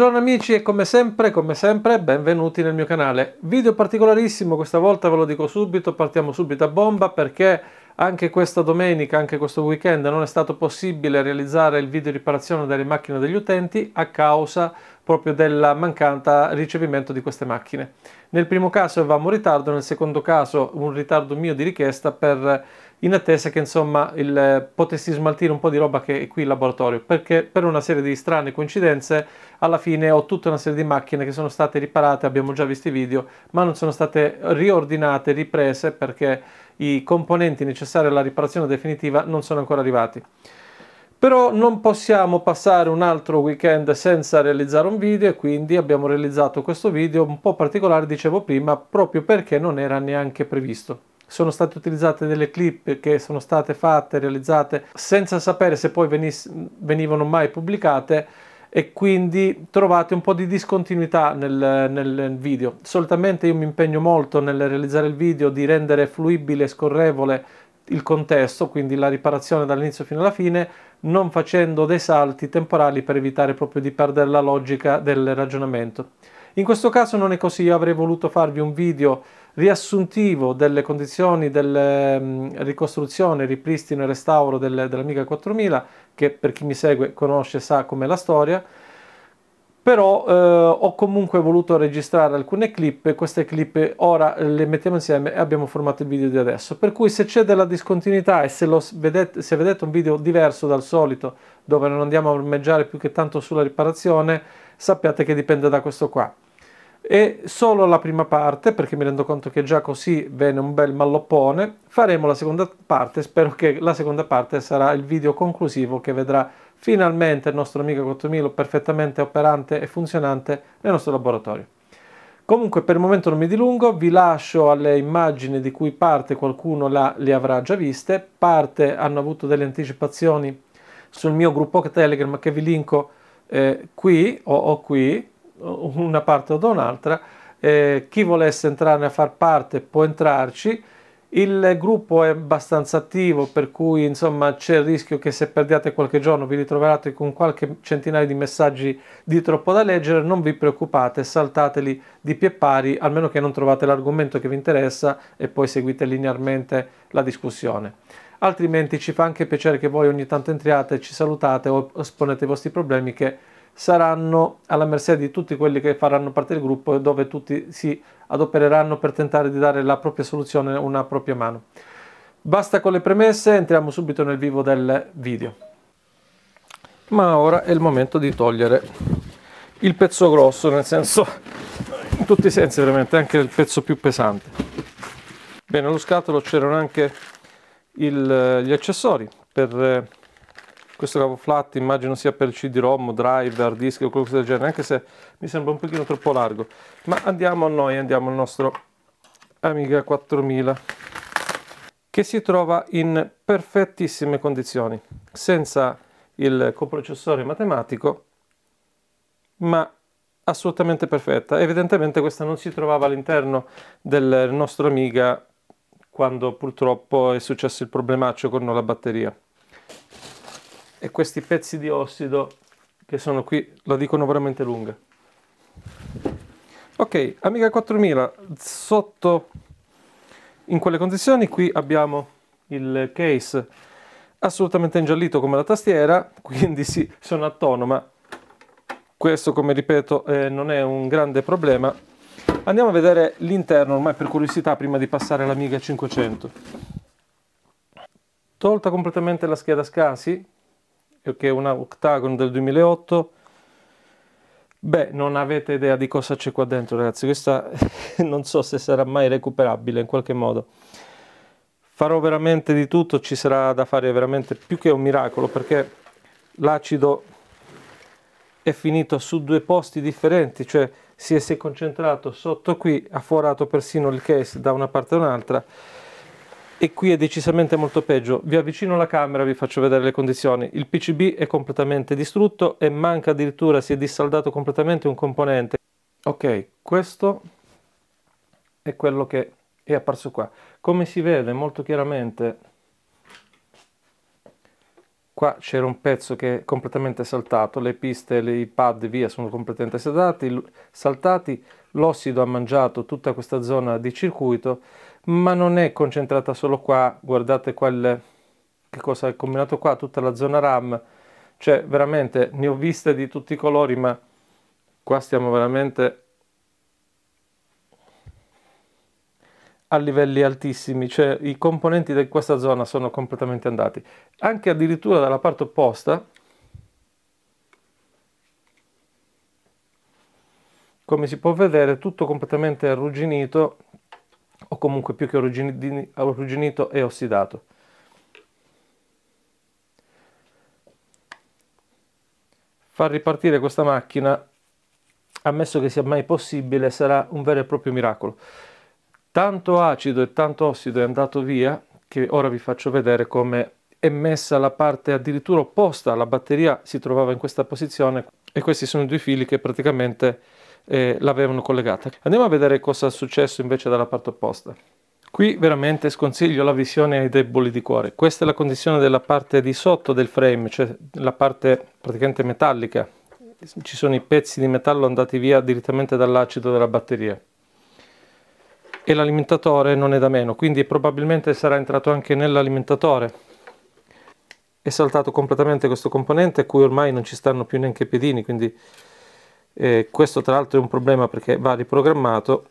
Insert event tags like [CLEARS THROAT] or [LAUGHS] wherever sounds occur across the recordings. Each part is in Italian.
Buongiorno amici e come sempre, come sempre, benvenuti nel mio canale. Video particolarissimo, questa volta ve lo dico subito, partiamo subito a bomba perché anche questa domenica, anche questo weekend non è stato possibile realizzare il video riparazione delle macchine degli utenti a causa proprio del mancata ricevimento di queste macchine. Nel primo caso avevamo un ritardo, nel secondo caso un ritardo mio di richiesta per in attesa che insomma il, eh, potessi smaltire un po' di roba che è qui in laboratorio perché per una serie di strane coincidenze alla fine ho tutta una serie di macchine che sono state riparate, abbiamo già visto i video, ma non sono state riordinate, riprese perché i componenti necessari alla riparazione definitiva non sono ancora arrivati. Però non possiamo passare un altro weekend senza realizzare un video e quindi abbiamo realizzato questo video un po' particolare, dicevo prima, proprio perché non era neanche previsto sono state utilizzate delle clip che sono state fatte, realizzate senza sapere se poi venisse, venivano mai pubblicate e quindi trovate un po' di discontinuità nel, nel, video. Solitamente io mi impegno molto nel realizzare il video di rendere fluibile e scorrevole il contesto, quindi la riparazione dall'inizio fino alla fine, non facendo dei salti temporali per evitare proprio di perdere la logica del ragionamento. In questo caso non è così, io avrei voluto farvi un video riassuntivo delle condizioni del ricostruzione, ripristino e restauro del, dell'Amiga 4000, che per chi mi segue conosce sa com'è la storia, però eh, ho comunque voluto registrare alcune clip e queste clip ora eh, le mettiamo insieme e abbiamo formato il video di adesso per cui se c'è della discontinuità e se, vedete, se vedete un video diverso dal solito dove non andiamo a ormeggiare più che tanto sulla riparazione sappiate che dipende da questo qua e solo la prima parte, perché mi rendo conto che già così viene un bel malloppone, faremo la seconda parte, spero che la seconda parte sarà il video conclusivo che vedrà finalmente il nostro amico Cottomilo perfettamente operante e funzionante nel nostro laboratorio. Comunque per il momento non mi dilungo, vi lascio alle immagini di cui parte qualcuno la, le avrà già viste, parte hanno avuto delle anticipazioni sul mio gruppo Telegram che vi linko eh, qui o, o qui, una parte o da un'altra, eh, chi volesse entrare a far parte può entrarci, il gruppo è abbastanza attivo per cui insomma c'è il rischio che se perdiate qualche giorno vi ritroverete con qualche centinaio di messaggi di troppo da leggere, non vi preoccupate, saltateli di pie pari, almeno che non trovate l'argomento che vi interessa e poi seguite linearmente la discussione. Altrimenti ci fa anche piacere che voi ogni tanto entriate, ci salutate o esponete i vostri problemi che saranno alla mercé di tutti quelli che faranno parte del gruppo e dove tutti si adopereranno per tentare di dare la propria soluzione una propria mano. Basta con le premesse, entriamo subito nel vivo del video. Ma ora è il momento di togliere il pezzo grosso, nel senso in tutti i sensi veramente, anche il pezzo più pesante. Bene, allo scatolo c'erano anche il, gli accessori per eh, questo capo flat immagino sia per CD-ROM, drive, hard disk o qualcosa del genere, anche se mi sembra un pochino troppo largo. Ma andiamo a noi, andiamo al nostro Amiga 4000 che si trova in perfettissime condizioni, senza il coprocessore matematico, ma assolutamente perfetta. Evidentemente questa non si trovava all'interno del nostro Amiga quando purtroppo è successo il problemaccio con la batteria e questi pezzi di ossido che sono qui la dicono veramente lunga ok Amiga 4000 sotto in quelle condizioni qui abbiamo il case assolutamente ingiallito come la tastiera [LAUGHS] quindi sì, sono autonoma. questo come ripeto eh, non è un grande problema andiamo a vedere l'interno ormai per curiosità prima di passare all'Amiga 500 tolta completamente la scheda SCASI che è una Octagon del 2008 Beh, non avete idea di cosa c'è qua dentro, ragazzi. Questa [LAUGHS] non so se sarà mai recuperabile in qualche modo. Farò veramente di tutto, ci sarà da fare veramente più che un miracolo perché l'acido è finito su due posti differenti, cioè si è, si è concentrato sotto qui, ha forato persino il case da una parte all'altra. E qui è decisamente molto peggio. Vi avvicino la camera, vi faccio vedere le condizioni. Il PCB è completamente distrutto e manca addirittura, si è dissaldato completamente un componente. Ok, questo è quello che è apparso qua. Come si vede molto chiaramente, qua c'era un pezzo che è completamente saltato, le piste, i pad via sono completamente saltati, saltati l'ossido ha mangiato tutta questa zona di circuito ma non è concentrata solo qua, guardate quel, che cosa è combinato qua, tutta la zona RAM, cioè veramente ne ho viste di tutti i colori, ma qua stiamo veramente a livelli altissimi, cioè i componenti di questa zona sono completamente andati, anche addirittura dalla parte opposta, come si può vedere tutto completamente arrugginito o comunque più che arrugginito e ossidato. Far ripartire questa macchina, ammesso che sia mai possibile, sarà un vero e proprio miracolo. Tanto acido e tanto ossido è andato via che ora vi faccio vedere come è messa la parte addirittura opposta, la batteria si trovava in questa posizione e questi sono i due fili che praticamente eh, l'avevano collegata. Andiamo a vedere cosa è successo invece dalla parte opposta. Qui veramente sconsiglio la visione ai deboli di cuore. Questa è la condizione della parte di sotto del frame, cioè la parte praticamente metallica. Ci sono i pezzi di metallo andati via direttamente dall'acido della batteria. E l'alimentatore non è da meno, quindi probabilmente sarà entrato anche nell'alimentatore. È saltato completamente questo componente a cui ormai non ci stanno più neanche i piedini, quindi eh, questo tra l'altro è un problema perché va riprogrammato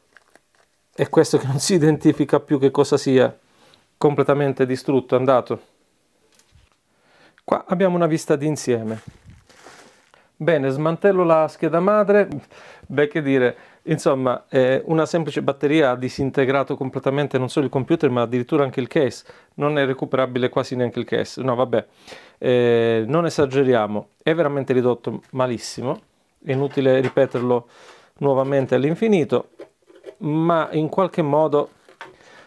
e questo che non si [LAUGHS] identifica più che cosa sia completamente distrutto, andato. Qua abbiamo una vista d'insieme. Bene, smantello la scheda madre, beh che dire, insomma eh, una semplice batteria ha disintegrato completamente non solo il computer ma addirittura anche il case, non è recuperabile quasi neanche il case, no vabbè, eh, non esageriamo, è veramente ridotto malissimo, inutile ripeterlo nuovamente all'infinito, ma in qualche modo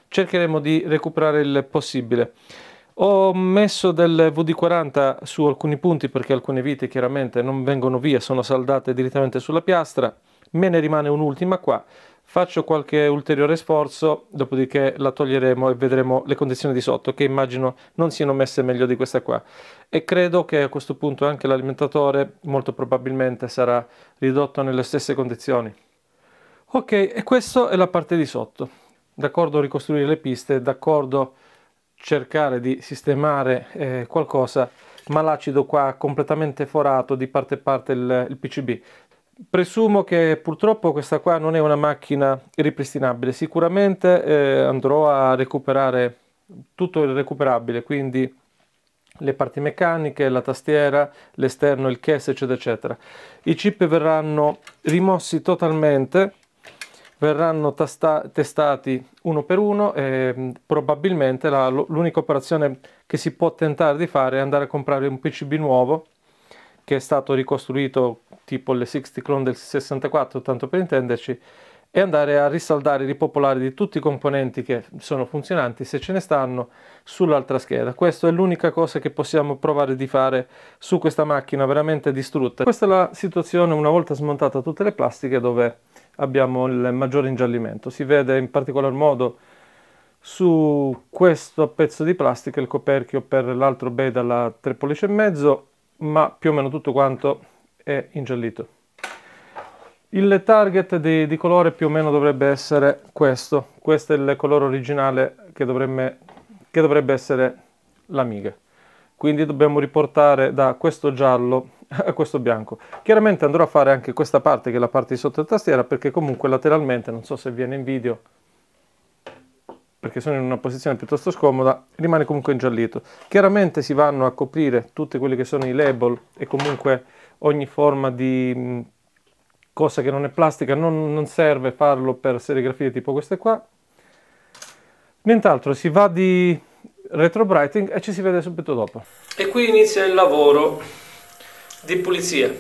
cercheremo di recuperare il possibile. Ho messo del VD40 su alcuni punti perché alcune vite chiaramente non vengono via, sono saldate direttamente sulla piastra, me ne rimane un'ultima qua, faccio qualche ulteriore sforzo, dopodiché la toglieremo e vedremo le condizioni di sotto, che immagino non siano messe meglio di questa qua. E credo che a questo punto anche l'alimentatore molto probabilmente sarà ridotto nelle stesse condizioni. Ok, e questa è la parte di sotto. D'accordo ricostruire le piste, d'accordo cercare di sistemare eh, qualcosa, ma l'acido qua completamente forato di parte e parte il, il PCB. Presumo che purtroppo questa qua non è una macchina ripristinabile, sicuramente eh, andrò a recuperare tutto il recuperabile, quindi le parti meccaniche, la tastiera, l'esterno, il case, eccetera, eccetera. I chip verranno rimossi totalmente, verranno testati uno per uno e mm, probabilmente l'unica operazione che si può tentare di fare è andare a comprare un PCB nuovo che è stato ricostruito tipo le 60 clone del 64, tanto per intenderci, e andare a risaldare, ripopolare di tutti i componenti che sono funzionanti, se ce ne stanno, sull'altra scheda. Questa è l'unica cosa che possiamo provare di fare su questa macchina veramente distrutta. Questa è la situazione una volta smontate tutte le plastiche dove abbiamo il maggiore ingiallimento. Si vede in particolar modo su questo pezzo di plastica il coperchio per l'altro B dalla 3 pollici e mezzo, ma più o meno tutto quanto è ingiallito. Il target di, di, colore più o meno dovrebbe essere questo, questo è il colore originale che, dovremmo, che dovrebbe essere l'amiga. Quindi dobbiamo riportare da questo giallo a questo bianco. Chiaramente andrò a fare anche questa parte che è la parte di sotto la tastiera perché comunque lateralmente, non so se viene in video, perché sono in una posizione piuttosto scomoda, rimane comunque ingiallito. Chiaramente si vanno a coprire tutti quelli che sono i label e comunque ogni forma di mm, cosa che non è plastica non, non serve farlo per serigrafie tipo queste qua nient'altro si va di retro brighting e ci si vede subito dopo e qui inizia il lavoro di pulizia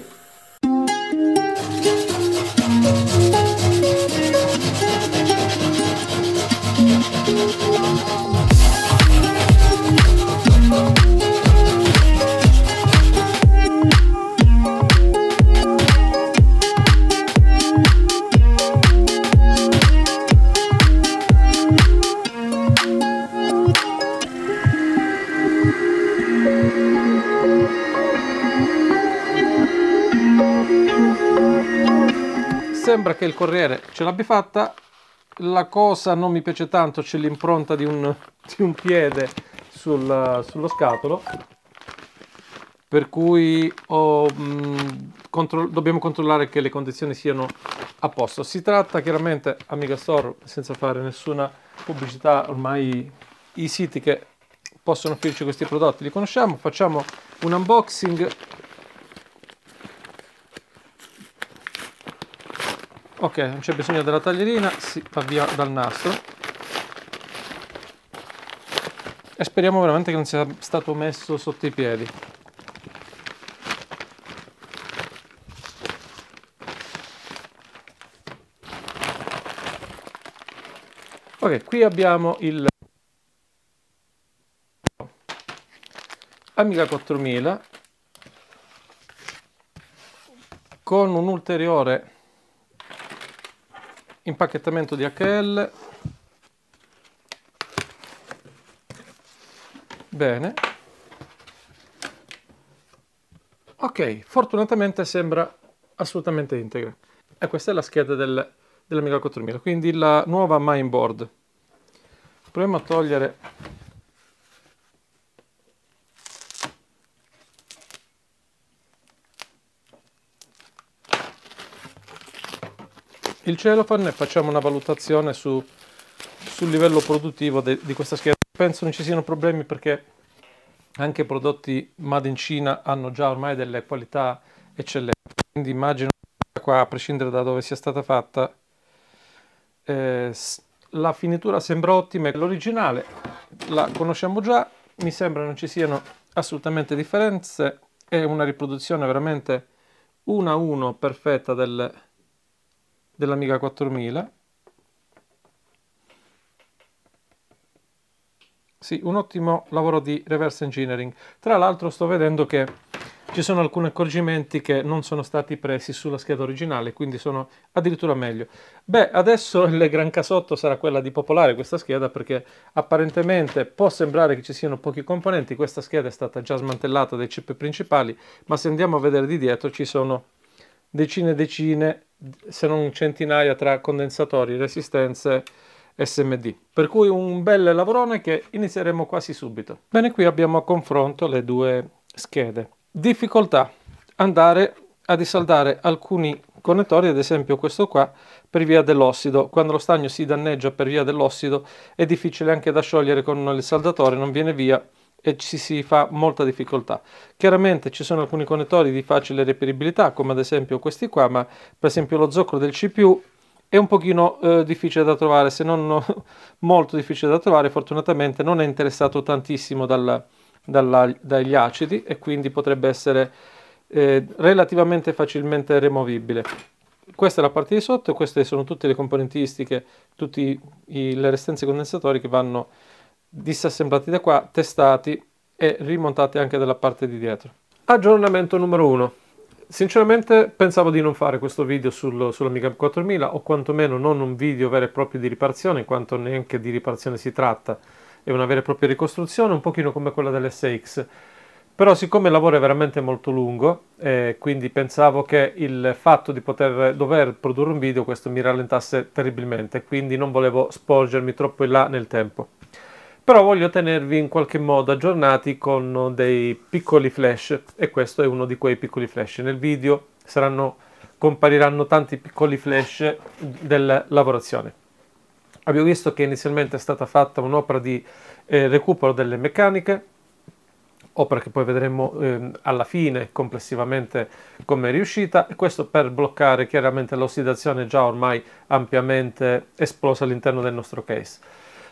sembra che il Corriere ce l'abbia fatta. La cosa non mi piace tanto, c'è l'impronta di un, di un piede sul, sullo scatolo. Per cui ho, mh, mm, contro dobbiamo controllare che le condizioni siano a posto. Si tratta chiaramente, Amiga Store, senza fare nessuna pubblicità, ormai i siti che possono offrirci questi prodotti li conosciamo. Facciamo un unboxing ok non c'è bisogno della taglierina si va via dal nastro e speriamo veramente che non sia stato messo sotto i piedi ok qui abbiamo il Amiga 4000 con un ulteriore impacchettamento di HL. Bene. Ok, fortunatamente sembra assolutamente integra. E questa è la scheda del, dell'Amiga 4000, quindi la nuova mainboard. Proviamo a togliere il cellophane e facciamo una valutazione su, sul livello produttivo de, di questa scheda. Penso non ci siano problemi perché anche prodotti made in Cina hanno già ormai delle qualità eccellenti, quindi immagino che qua, a prescindere da dove sia stata fatta, eh, la finitura sembra ottima, l'originale la conosciamo già, mi sembra non ci siano assolutamente differenze, è una riproduzione veramente una a 1 perfetta del, dell'Amiga 4000. Sì, un ottimo lavoro di reverse engineering. Tra l'altro sto vedendo che ci sono alcuni accorgimenti che non sono stati presi sulla scheda originale, quindi sono addirittura meglio. Beh, adesso [LAUGHS] il gran casotto sarà quella di popolare questa scheda perché apparentemente può sembrare che ci siano pochi componenti, questa scheda è stata già smantellata dai chip principali, ma se andiamo a vedere di dietro ci sono decine e decine se non centinaia tra condensatori, resistenze SMD. Per cui un bel lavorone che inizieremo quasi subito. Bene, qui abbiamo a confronto le due schede. Difficoltà andare a risaldare alcuni connettori, ad esempio questo qua, per via dell'ossido. Quando lo stagno si danneggia per via dell'ossido è difficile anche da sciogliere con il saldatore, non viene via e ci si fa molta difficoltà. Chiaramente ci sono alcuni connettori di facile reperibilità, come ad esempio questi qua, ma per esempio lo zoccolo del CPU è un pochino eh, difficile da trovare, se non [LAUGHS] molto difficile da trovare, fortunatamente non è interessato tantissimo dal, dalla, dagli acidi e quindi potrebbe essere eh, relativamente facilmente removibile. Questa è la parte di sotto, queste sono tutte le componentistiche, tutte le resistenze condensatori che vanno disassemblati da qua, testati e rimontati anche dalla parte di dietro. Aggiornamento numero 1. Sinceramente pensavo di non fare questo video sul, sull'Amiga 4000 o quantomeno non un video vero e proprio di riparazione, in quanto neanche di riparazione si tratta, è una vera e propria ricostruzione, un pochino come quella dell'SX. Però siccome il lavoro è veramente molto lungo, eh, quindi pensavo che il fatto di poter dover produrre un video questo mi rallentasse terribilmente, quindi non volevo sporgermi troppo in là nel tempo però voglio tenervi in qualche modo aggiornati con dei piccoli flash e questo è uno di quei piccoli flash. Nel video saranno, compariranno tanti piccoli flash della lavorazione. Abbiamo visto che inizialmente è stata fatta un'opera di eh, recupero delle meccaniche, opera che poi vedremo eh, alla fine complessivamente come è riuscita e questo per bloccare chiaramente l'ossidazione già ormai ampiamente esplosa all'interno del nostro case.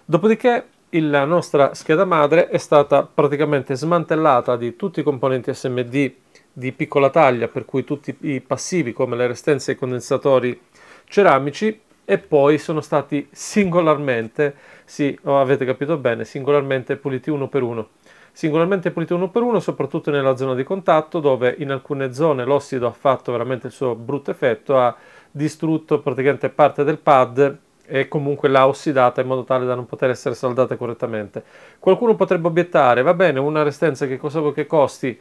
Dopodiché la nostra scheda madre è stata praticamente smantellata di tutti i componenti SMD di piccola taglia, per cui tutti i passivi come le resistenze e i condensatori ceramici e poi sono stati singolarmente, sì, oh, avete capito bene, singolarmente puliti uno per uno. Singolarmente puliti uno per uno, soprattutto nella zona di contatto, dove in alcune zone l'ossido ha fatto veramente il suo brutto effetto, ha distrutto praticamente parte del pad e comunque l'ha ossidata in modo tale da non poter essere saldata correttamente. Qualcuno potrebbe obiettare, va bene, una resistenza che, cosa, vuoi che costi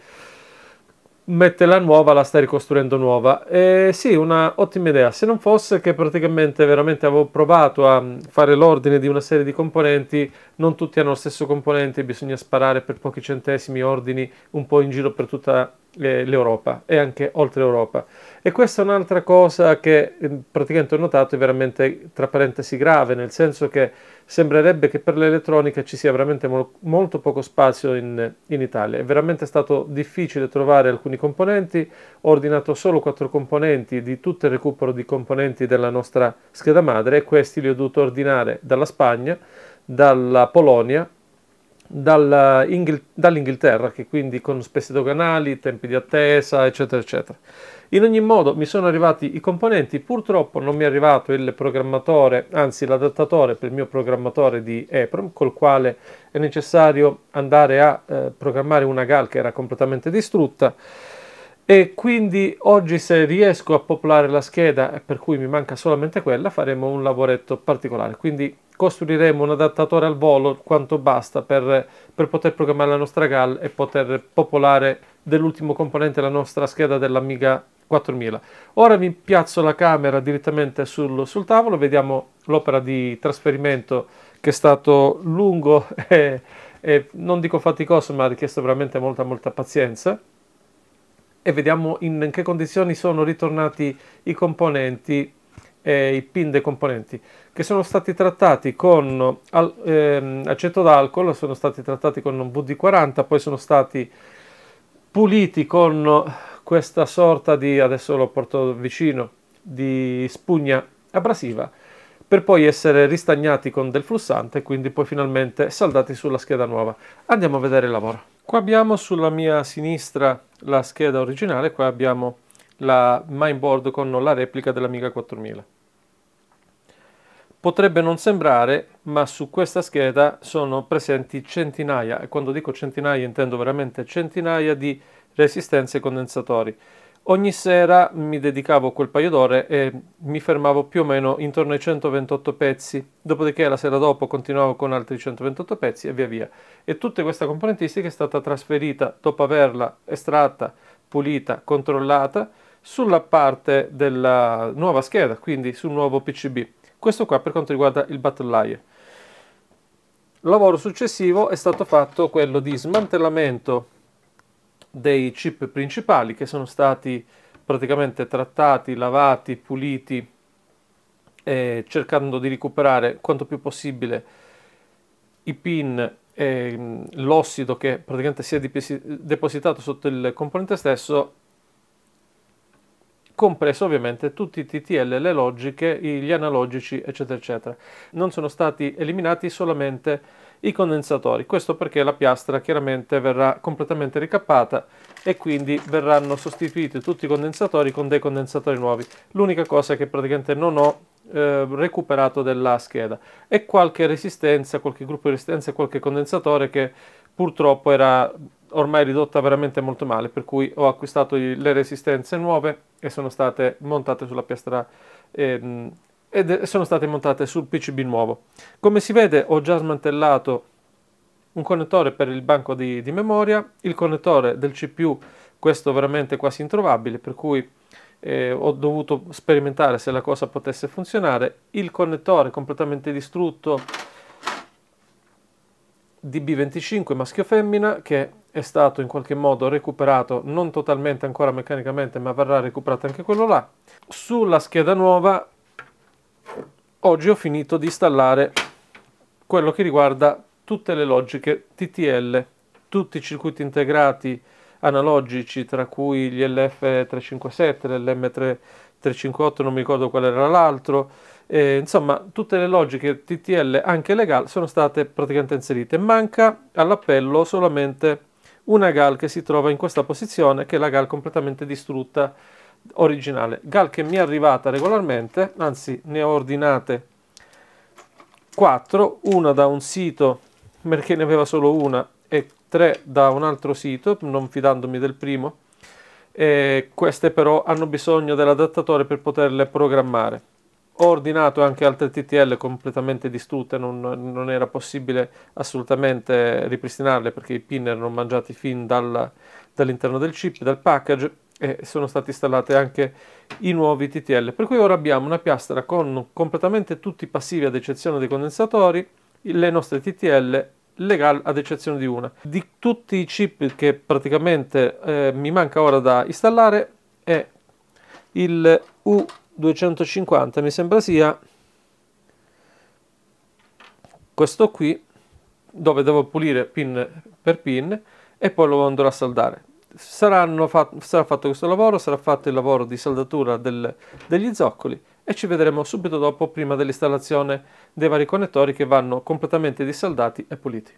mette la nuova, la sta ricostruendo nuova. E sì, una ottima idea. Se non fosse che praticamente veramente avevo provato a mm, fare l'ordine di una serie di componenti, non tutti hanno lo stesso componente, bisogna sparare per pochi centesimi ordini un po' in giro per tutta eh, l'Europa e anche oltre Europa. E questa è un'altra cosa che mm, praticamente ho notato è veramente tra parentesi grave, nel senso che sembrerebbe che per l'elettronica ci sia veramente mol- molto poco spazio in, in, Italia. È veramente stato difficile trovare alcuni componenti, ho ordinato solo quattro componenti di tutto il recupero di componenti della nostra scheda madre e questi li ho dovuto ordinare dalla Spagna, dalla Polonia, dalla Inghil- dall'Inghilterra, che quindi con spese doganali, tempi di attesa, eccetera, eccetera. In ogni modo mi sono arrivati i componenti, purtroppo non mi è arrivato il programmatore, anzi l'adattatore per il mio programmatore di EPROM col quale è necessario andare a eh, programmare una GAL che era completamente distrutta e quindi oggi se riesco a popolare la scheda per cui mi manca solamente quella faremo un lavoretto particolare quindi costruiremo un adattatore al volo quanto basta per, per poter programmare la nostra GAL e poter popolare dell'ultimo componente la nostra scheda dell'Amiga 4.000. Ora vi piazzo la camera direttamente sul, sul tavolo, vediamo l'opera di trasferimento che è stato lungo [LAUGHS] e, e non dico faticoso ma ha richiesto veramente molta molta pazienza e vediamo in che condizioni sono ritornati i componenti eh, i pin dei componenti che sono stati trattati con al, ehm, aceto d'alcol, sono stati trattati con un VD40, poi sono stati puliti con questa sorta di, adesso lo porto vicino, di spugna abrasiva per poi essere ristagnati con del flussante e quindi poi finalmente saldati sulla scheda nuova. Andiamo a vedere il lavoro. Qua abbiamo sulla mia sinistra la scheda originale, qua abbiamo la mainboard con la replica dell'Amiga 4000. Potrebbe non sembrare, ma su questa scheda sono presenti centinaia, e quando dico centinaia intendo veramente centinaia di resistenze e condensatori. Ogni sera mi dedicavo quel paio d'ore e mi fermavo più o meno intorno ai 128 pezzi, dopodiché la sera dopo continuavo con altri 128 pezzi e via via. E tutta questa componentistica è stata trasferita, dopo averla estratta, pulita, controllata, sulla parte della nuova scheda, quindi sul nuovo PCB. Questo qua per quanto riguarda il Battle Layer. Il lavoro successivo è stato fatto quello di smantellamento dei chip principali che sono stati praticamente trattati, lavati, puliti, eh, cercando di recuperare quanto più possibile i pin e mm, l'ossido che praticamente si è depositato sotto il componente stesso, compreso ovviamente tutti i TTL, le logiche, gli analogici, eccetera, eccetera. Non sono stati eliminati solamente i condensatori. Questo perché la piastra chiaramente verrà completamente ricappata e quindi verranno sostituiti tutti i condensatori con dei condensatori nuovi. L'unica cosa che praticamente non ho eh, recuperato della scheda è qualche resistenza, qualche gruppo di resistenza, qualche condensatore che purtroppo era ormai ridotta veramente molto male, per cui ho acquistato le resistenze nuove e sono state montate sulla piastra eh, ed sono state montate sul PCB nuovo. Come si vede ho già smantellato un connettore per il banco di, di memoria, il connettore del CPU, questo veramente quasi introvabile, per cui eh, ho dovuto sperimentare se la cosa potesse funzionare, il connettore completamente distrutto DB25 maschio femmina che è stato in qualche modo recuperato non totalmente ancora meccanicamente ma verrà recuperato anche quello là sulla scheda nuova oggi ho finito di installare quello che riguarda tutte le logiche TTL, tutti i circuiti integrati analogici, tra cui gli LF357, l'LM358, non mi ricordo qual era l'altro, eh, insomma tutte le logiche TTL anche le GAL sono state praticamente inserite. Manca all'appello solamente una GAL che si trova in questa posizione, che è la GAL completamente distrutta originale. Gal che mi è arrivata regolarmente, anzi ne ho ordinate 4, una da un sito perché ne aveva solo una e tre da un altro sito, non fidandomi del primo. E queste però hanno bisogno dell'adattatore per poterle programmare. Ho ordinato anche altre TTL completamente distrutte, non, non era possibile assolutamente ripristinarle perché i pin erano mangiati fin dal, dall'interno del chip, dal package e sono stati installati anche i nuovi TTL. Per cui ora abbiamo una piastra con completamente tutti i passivi ad eccezione dei condensatori, le nostre TTL legal ad eccezione di una. Di tutti i chip che praticamente eh, mi manca ora da installare è il U250, mi sembra sia questo qui, dove devo pulire pin per pin e poi lo andrò a saldare fat sarà fatto questo lavoro, sarà fatto il lavoro di saldatura del, degli zoccoli e ci vedremo subito dopo prima dell'installazione dei vari connettori che vanno completamente dissaldati e puliti.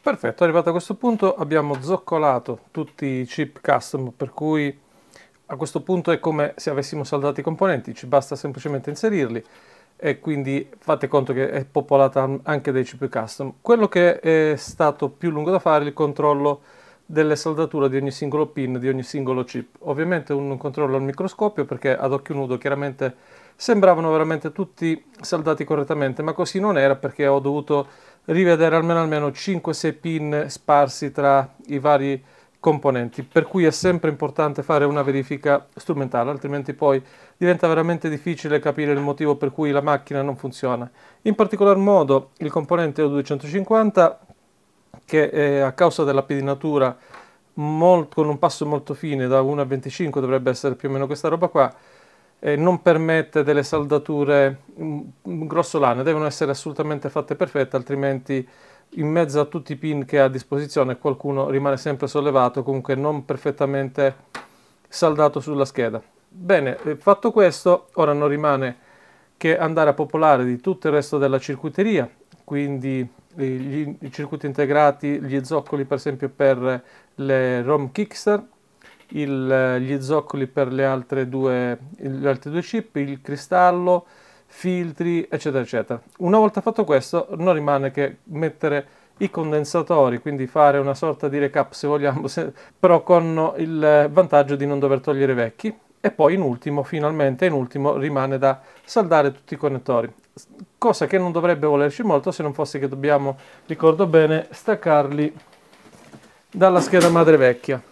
Perfetto, arrivato a questo punto abbiamo zoccolato tutti i chip custom per cui a questo punto è come se avessimo saldato i componenti, ci basta semplicemente inserirli e quindi fate conto che è popolata anche dai chip custom. Quello che è stato più lungo da fare è il controllo delle saldature di ogni singolo pin, di ogni singolo chip. Ovviamente un controllo al microscopio perché ad occhio nudo chiaramente sembravano veramente tutti saldati correttamente, ma così non era perché ho dovuto rivedere almeno almeno 5-6 pin sparsi tra i vari componenti, per cui è sempre importante fare una verifica strumentale, altrimenti poi diventa veramente difficile capire il motivo per cui la macchina non funziona. In particolar modo il componente O250 che eh, a causa della pedinatura molto, con un passo molto fine da 1 a 25 dovrebbe essere più o meno questa roba qua eh, non permette delle saldature mm, mm, grossolane devono essere assolutamente fatte perfette altrimenti in mezzo a tutti i pin che ha a disposizione qualcuno rimane sempre sollevato comunque non perfettamente saldato sulla scheda bene eh, fatto questo ora non rimane che andare a popolare di tutto il resto della circuiteria quindi i, i circuiti integrati, gli zoccoli per esempio per le ROM Kickster, il, gli zoccoli per le altre, due, le altre due chip, il cristallo, filtri, eccetera, eccetera. Una volta fatto questo, non rimane che mettere i condensatori, quindi fare una sorta di recap se vogliamo, se, però con il vantaggio di non dover togliere i vecchi. E poi in ultimo, finalmente in ultimo, rimane da saldare tutti i connettori cosa che non dovrebbe volerci molto se non fosse che dobbiamo, ricordo bene, staccarli dalla scheda madre vecchia.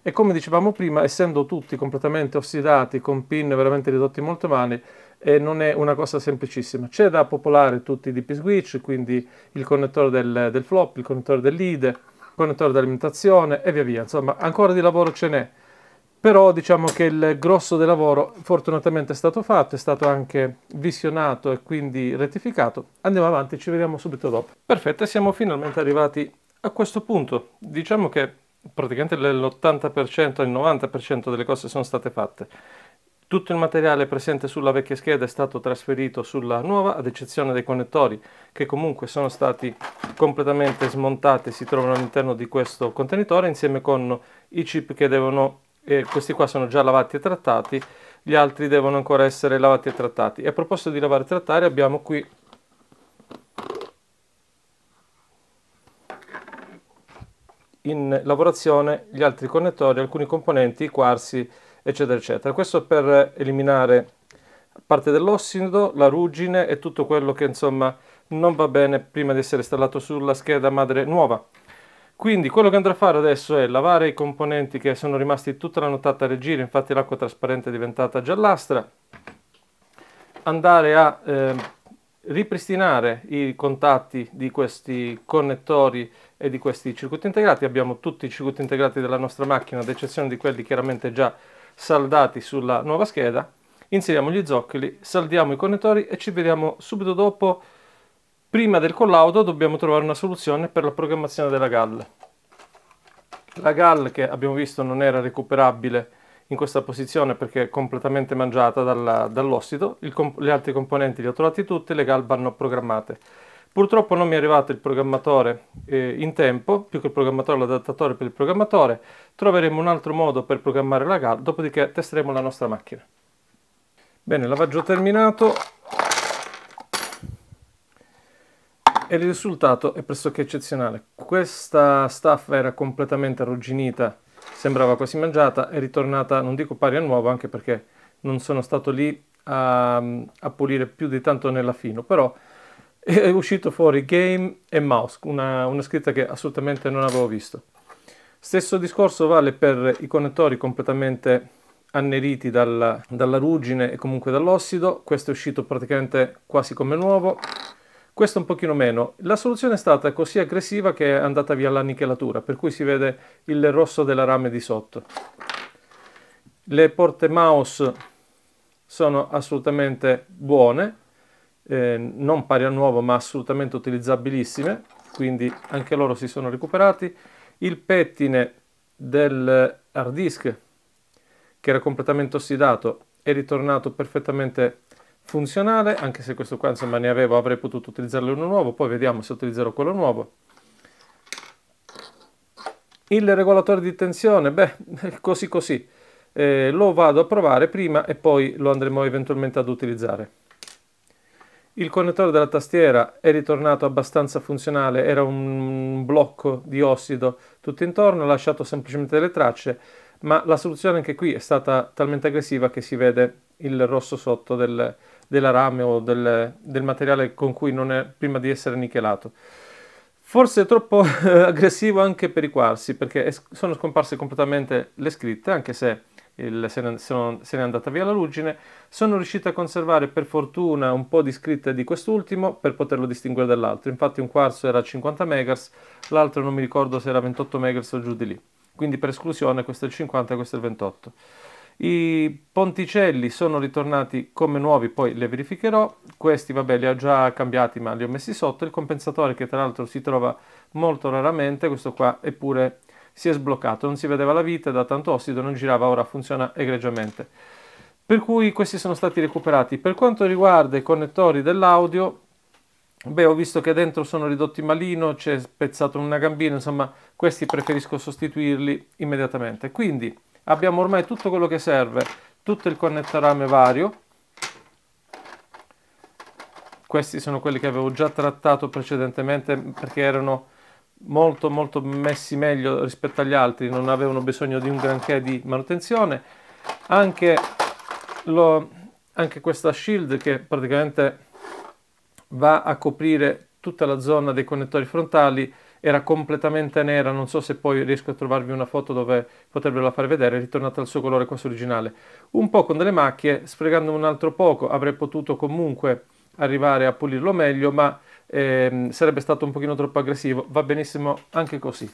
E come dicevamo prima, essendo tutti completamente ossidati, con pin veramente ridotti molto male, eh, non è una cosa semplicissima. C'è da popolare tutti i DP switch, quindi il connettore del, del flop, il connettore dell'IDE, il connettore di alimentazione e via via. Insomma, ancora di lavoro ce n'è però diciamo che il grosso del lavoro fortunatamente è stato fatto, è stato anche visionato e quindi rettificato. Andiamo avanti, ci vediamo subito dopo. Perfetto, siamo finalmente arrivati a questo punto. Diciamo che praticamente l'80%, il 90% delle cose sono state fatte. Tutto il materiale presente sulla vecchia scheda è stato trasferito sulla nuova, ad eccezione dei connettori che comunque sono stati completamente smontati, e si trovano all'interno di questo contenitore insieme con i chip che devono eh, questi qua sono già lavati e trattati, gli altri devono ancora essere lavati e trattati. E a proposito di lavare e trattare abbiamo qui in lavorazione gli altri connettori, alcuni componenti, i quarsi, eccetera, eccetera. Questo per eliminare parte dell'ossido, la ruggine e tutto quello che insomma non va bene prima di essere installato sulla scheda madre nuova. Quindi quello che andrò a fare adesso è lavare i componenti che sono rimasti tutta la nottata a reggire, infatti l'acqua trasparente è diventata giallastra, andare a eh, ripristinare i contatti di questi connettori e di questi circuiti integrati. Abbiamo tutti i circuiti integrati della nostra macchina, ad eccezione di quelli chiaramente già saldati sulla nuova scheda. Inseriamo gli zoccoli, saldiamo i connettori e ci vediamo subito dopo Prima del collaudo dobbiamo trovare una soluzione per la programmazione della GAL. La GAL che abbiamo visto non era recuperabile in questa posizione perché è completamente mangiata dall'ossido, dall le altre componenti le ho trovate tutte, le GAL vanno programmate. Purtroppo non mi è arrivato il programmatore eh, in tempo, più che il programmatore l'adattatore per il programmatore, troveremo un altro modo per programmare la GAL, dopodiché testeremo la nostra macchina. Bene, lavaggio terminato, e il risultato è pressoché eccezionale. Questa staffa era completamente arrugginita, sembrava quasi mangiata, è ritornata, non dico pari a nuovo, anche perché non sono stato lì a, a pulire più di tanto nella fino, però è uscito fuori game e mouse, una, una scritta che assolutamente non avevo visto. Stesso discorso vale per i connettori completamente anneriti dalla, dalla ruggine e comunque dall'ossido, questo è uscito praticamente quasi come nuovo questo un pochino meno. La soluzione è stata così aggressiva che è andata via la nichelatura, per cui si vede il rosso della rame di sotto. Le porte mouse sono assolutamente buone, eh, non pari a nuovo ma assolutamente utilizzabilissime, quindi anche loro si sono recuperati. Il pettine del hard disk, che era completamente ossidato, è ritornato perfettamente funzionale, anche se questo qua insomma ne avevo, avrei potuto utilizzarlo uno nuovo, poi vediamo se utilizzerò quello nuovo. Il regolatore di tensione, beh, [LAUGHS] così così, eh, lo vado a provare prima e poi lo andremo eventualmente ad utilizzare. Il connettore della tastiera è ritornato abbastanza funzionale, era un blocco di ossido tutto intorno, ha lasciato semplicemente delle tracce, ma la soluzione anche qui è stata talmente aggressiva che si vede il rosso sotto del, della rame o del, del materiale con cui non è prima di essere nichelato. Forse è troppo [LAUGHS] aggressivo anche per i quarsi perché sono scomparse completamente le scritte, anche se il, se, ne, se n'è andata via la ruggine, sono riuscito a conservare per fortuna un po' di scritte di quest'ultimo per poterlo distinguere dall'altro. Infatti un quarzo era 50 MHz, l'altro non mi ricordo se era 28 MHz o giù di lì. Quindi per esclusione questo è il 50 e questo è il 28. I ponticelli sono ritornati come nuovi, poi le verificherò. Questi, vabbè, li ho già cambiati, ma li ho messi sotto. Il compensatore, che tra l'altro si trova molto raramente, questo qua, eppure si è sbloccato. Non si vedeva la vite da tanto ossido, non girava, ora funziona egregiamente. Per cui questi sono stati recuperati. Per quanto riguarda i connettori dell'audio, beh, ho visto che dentro sono ridotti malino, c'è spezzato una gambina, insomma, questi preferisco sostituirli immediatamente. Quindi abbiamo ormai tutto quello che serve, tutto il connettorame vario, questi sono quelli che avevo già trattato precedentemente perché erano molto molto messi meglio rispetto agli altri, non avevano bisogno di un granché di manutenzione, anche, lo, anche questa shield che praticamente va a coprire tutta la zona dei connettori frontali era completamente nera, non so se poi riesco a trovarvi una foto dove potervela far vedere, è ritornata al suo colore quasi originale. Un po' con delle macchie, sfregando un altro poco, avrei potuto comunque arrivare a pulirlo meglio, ma ehm, sarebbe stato un pochino troppo aggressivo, va benissimo anche così.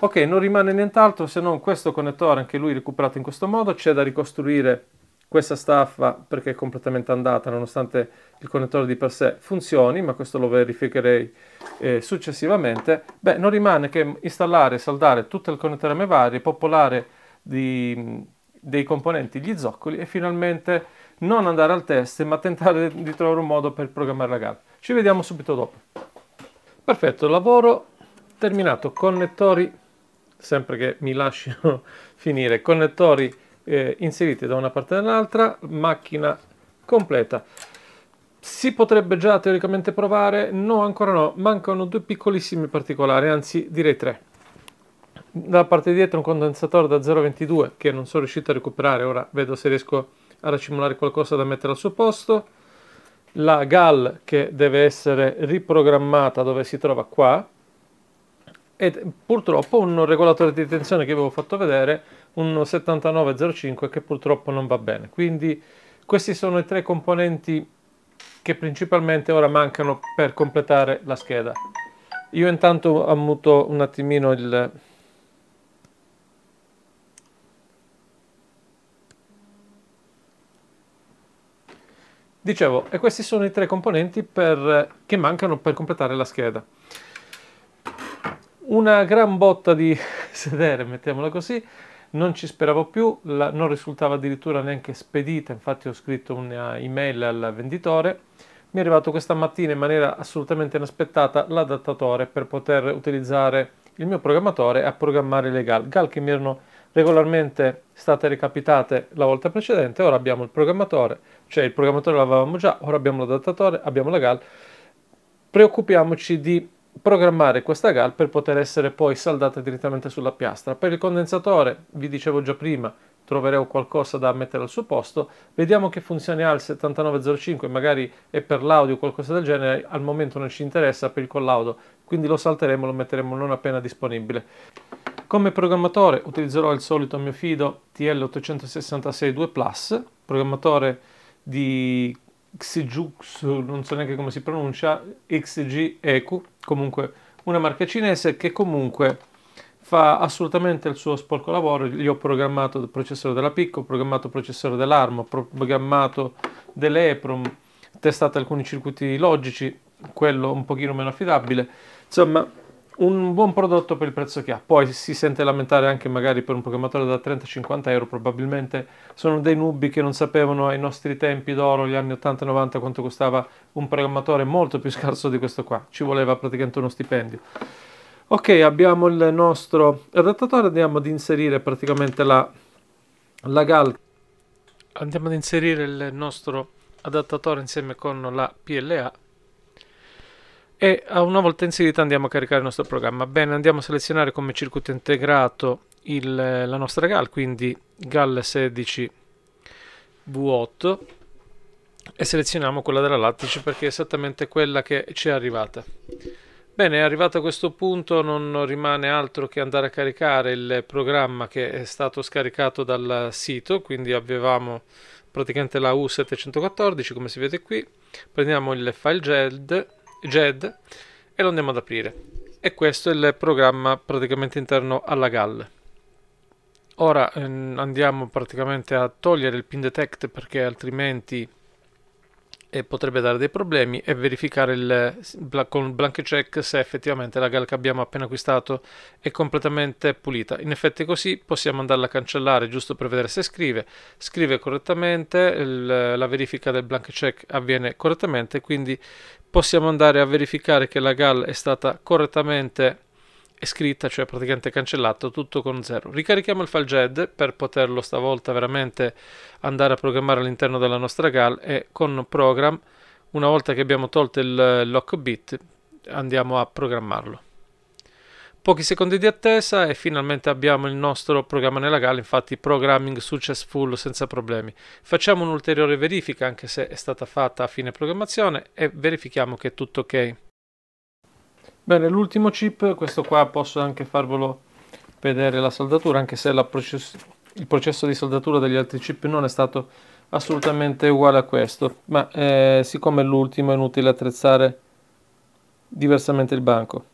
Ok, non rimane nient'altro se non questo connettore, anche lui recuperato in questo modo, c'è da ricostruire questa staffa perché è completamente andata nonostante il connettore di per sé funzioni, ma questo lo verificherei eh, successivamente, beh, non rimane che installare e saldare tutto il connettore a me vari popolare di, dei componenti gli zoccoli e finalmente non andare al test, ma tentare di trovare un modo per programmare la gara. Ci vediamo subito dopo. Perfetto, lavoro terminato, connettori, sempre che mi lasciano [LAUGHS] finire, connettori eh, inserite da una parte all'altra, macchina completa. Si potrebbe già teoricamente provare, no ancora no, mancano due piccolissimi particolari, anzi direi tre. Dalla parte di dietro un condensatore da 0,22 che non sono riuscito a recuperare, ora vedo se riesco a racimolare qualcosa da mettere al suo posto. La GAL che deve essere riprogrammata dove si trova qua, e purtroppo un regolatore di tensione che vi avevo fatto vedere un 7905 che purtroppo non va bene. Quindi questi sono i tre componenti che principalmente ora mancano per completare la scheda. Io intanto ammuto un attimino il, Dicevo, e questi sono i tre componenti per, che mancano per completare la scheda. Una gran botta di [LAUGHS] sedere, mettiamola così, non ci speravo più, la, non risultava addirittura neanche spedita, infatti ho scritto un'email eh, al venditore. Mi è arrivato questa mattina in maniera assolutamente inaspettata l'adattatore per poter utilizzare il mio programmatore a programmare le GAL. GAL che mi erano regolarmente state recapitate la volta precedente, ora abbiamo il programmatore, cioè il programmatore l'avevamo già, ora abbiamo l'adattatore, abbiamo la GAL. Preoccupiamoci di programmare questa GAL per poter essere poi saldata direttamente sulla piastra. Per il condensatore, vi dicevo già prima, troveremo qualcosa da mettere al suo posto. Vediamo che funzioni ha il 7905, magari è per l'audio o qualcosa del genere, al momento non ci interessa per il collaudo, quindi lo salteremo e lo metteremo non appena disponibile. Come programmatore utilizzerò il solito mio fido TL866 2 Plus, programmatore di XGUX, non so neanche come si pronuncia, XG EQ comunque una marca cinese che comunque fa assolutamente il suo sporco lavoro. Io ho programmato il processore della PIC, ho programmato il processore dell'ARM, ho programmato delle EPROM, testato alcuni circuiti logici, quello un pochino meno affidabile. Insomma, un buon prodotto per il prezzo che ha. Poi si sente lamentare anche magari per un programmatore da 30-50 euro, probabilmente sono dei nubi che non sapevano ai nostri tempi d'oro, gli anni 80-90, quanto costava un programmatore molto più scarso di questo qua. Ci voleva praticamente uno stipendio. Ok, abbiamo il nostro adattatore, andiamo ad inserire praticamente la, la GAL. Andiamo ad inserire il nostro adattatore insieme con la PLA e una volta inserita andiamo a caricare il nostro programma. Bene, andiamo a selezionare come circuito integrato il, la nostra GAL, quindi GAL 16V8 e selezioniamo quella della Lattice perché è esattamente quella che ci è arrivata. Bene, arrivato a questo punto non rimane altro che andare a caricare il programma che è stato scaricato dal sito, quindi avevamo praticamente la U714 come si vede qui, prendiamo il file GED JED e lo andiamo ad aprire. E questo è il programma praticamente interno alla GAL. Ora ehm, andiamo praticamente a togliere il pin detect perché altrimenti e potrebbe dare dei problemi e verificare il, con il blank check se effettivamente la gal che abbiamo appena acquistato è completamente pulita. In effetti così possiamo andarla a cancellare giusto per vedere se scrive. Scrive correttamente, il, la verifica del blank check avviene correttamente, quindi possiamo andare a verificare che la gal è stata correttamente è scritta, cioè praticamente cancellato, tutto con zero. Ricarichiamo il file JED per poterlo stavolta veramente andare a programmare all'interno della nostra GAL e con program, una volta che abbiamo tolto il lock bit, andiamo a programmarlo. Pochi secondi di attesa e finalmente abbiamo il nostro programma nella GAL, infatti programming successful senza problemi. Facciamo un'ulteriore verifica anche se è stata fatta a fine programmazione e verifichiamo che è tutto ok. Bene, l'ultimo chip, questo qua posso anche farvelo vedere la saldatura, anche se proces il processo di saldatura degli altri chip non è stato assolutamente uguale a questo, ma eh, siccome è l'ultimo è inutile attrezzare diversamente il banco.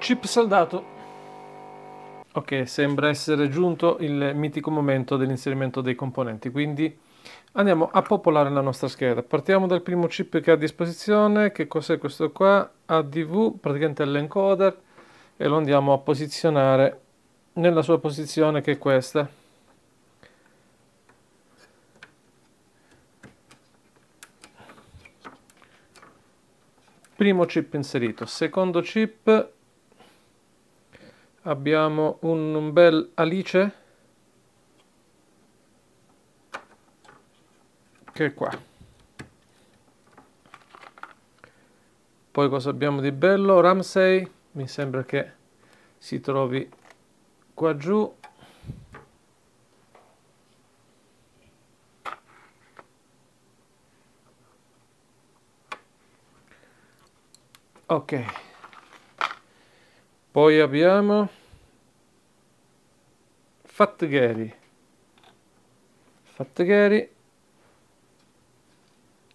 chip saldato ok sembra essere giunto il mitico momento dell'inserimento dei componenti quindi andiamo a popolare la nostra scheda partiamo dal primo chip che ha a disposizione che cos'è questo qua ADV praticamente l'encoder e lo andiamo a posizionare nella sua posizione che è questa primo chip inserito secondo chip abbiamo un, bel alice che è qua poi cosa abbiamo di bello Ramsey mi sembra che si trovi qua giù ok poi abbiamo Fatgheri. Fatgheri.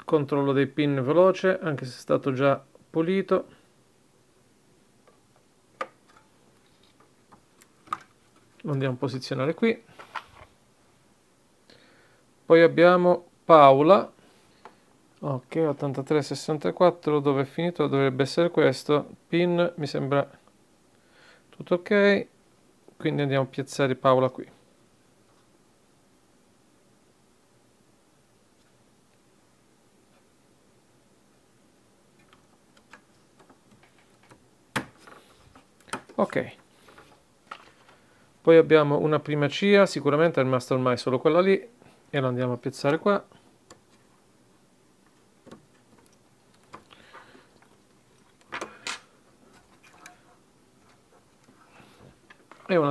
Controllo dei pin veloce, anche se è stato già pulito. Lo andiamo a posizionare qui. Poi abbiamo Paola. Ok, 83-64, dove è finito? Dovrebbe essere questo. Pin mi sembra tutto ok quindi andiamo a piazzare Paola qui ok poi abbiamo una prima CIA sicuramente è rimasta ormai solo quella lì e la andiamo a piazzare qua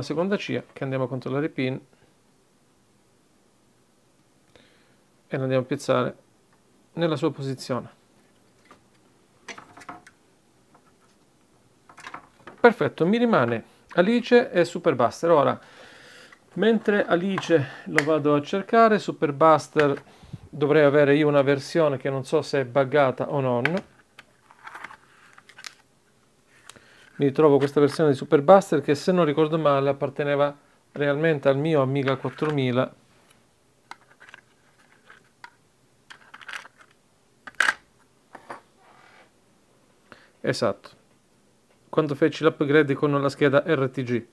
seconda cia che andiamo a controllare i pin e la andiamo a piazzare nella sua posizione. Perfetto, mi rimane Alice e Super Buster. Ora, mentre Alice lo vado a cercare, Super Buster dovrei avere io una versione che non so se è buggata o non mi ritrovo questa versione di Super Buster che se non ricordo male apparteneva realmente al mio Amiga 4000 esatto quando feci l'upgrade con la scheda RTG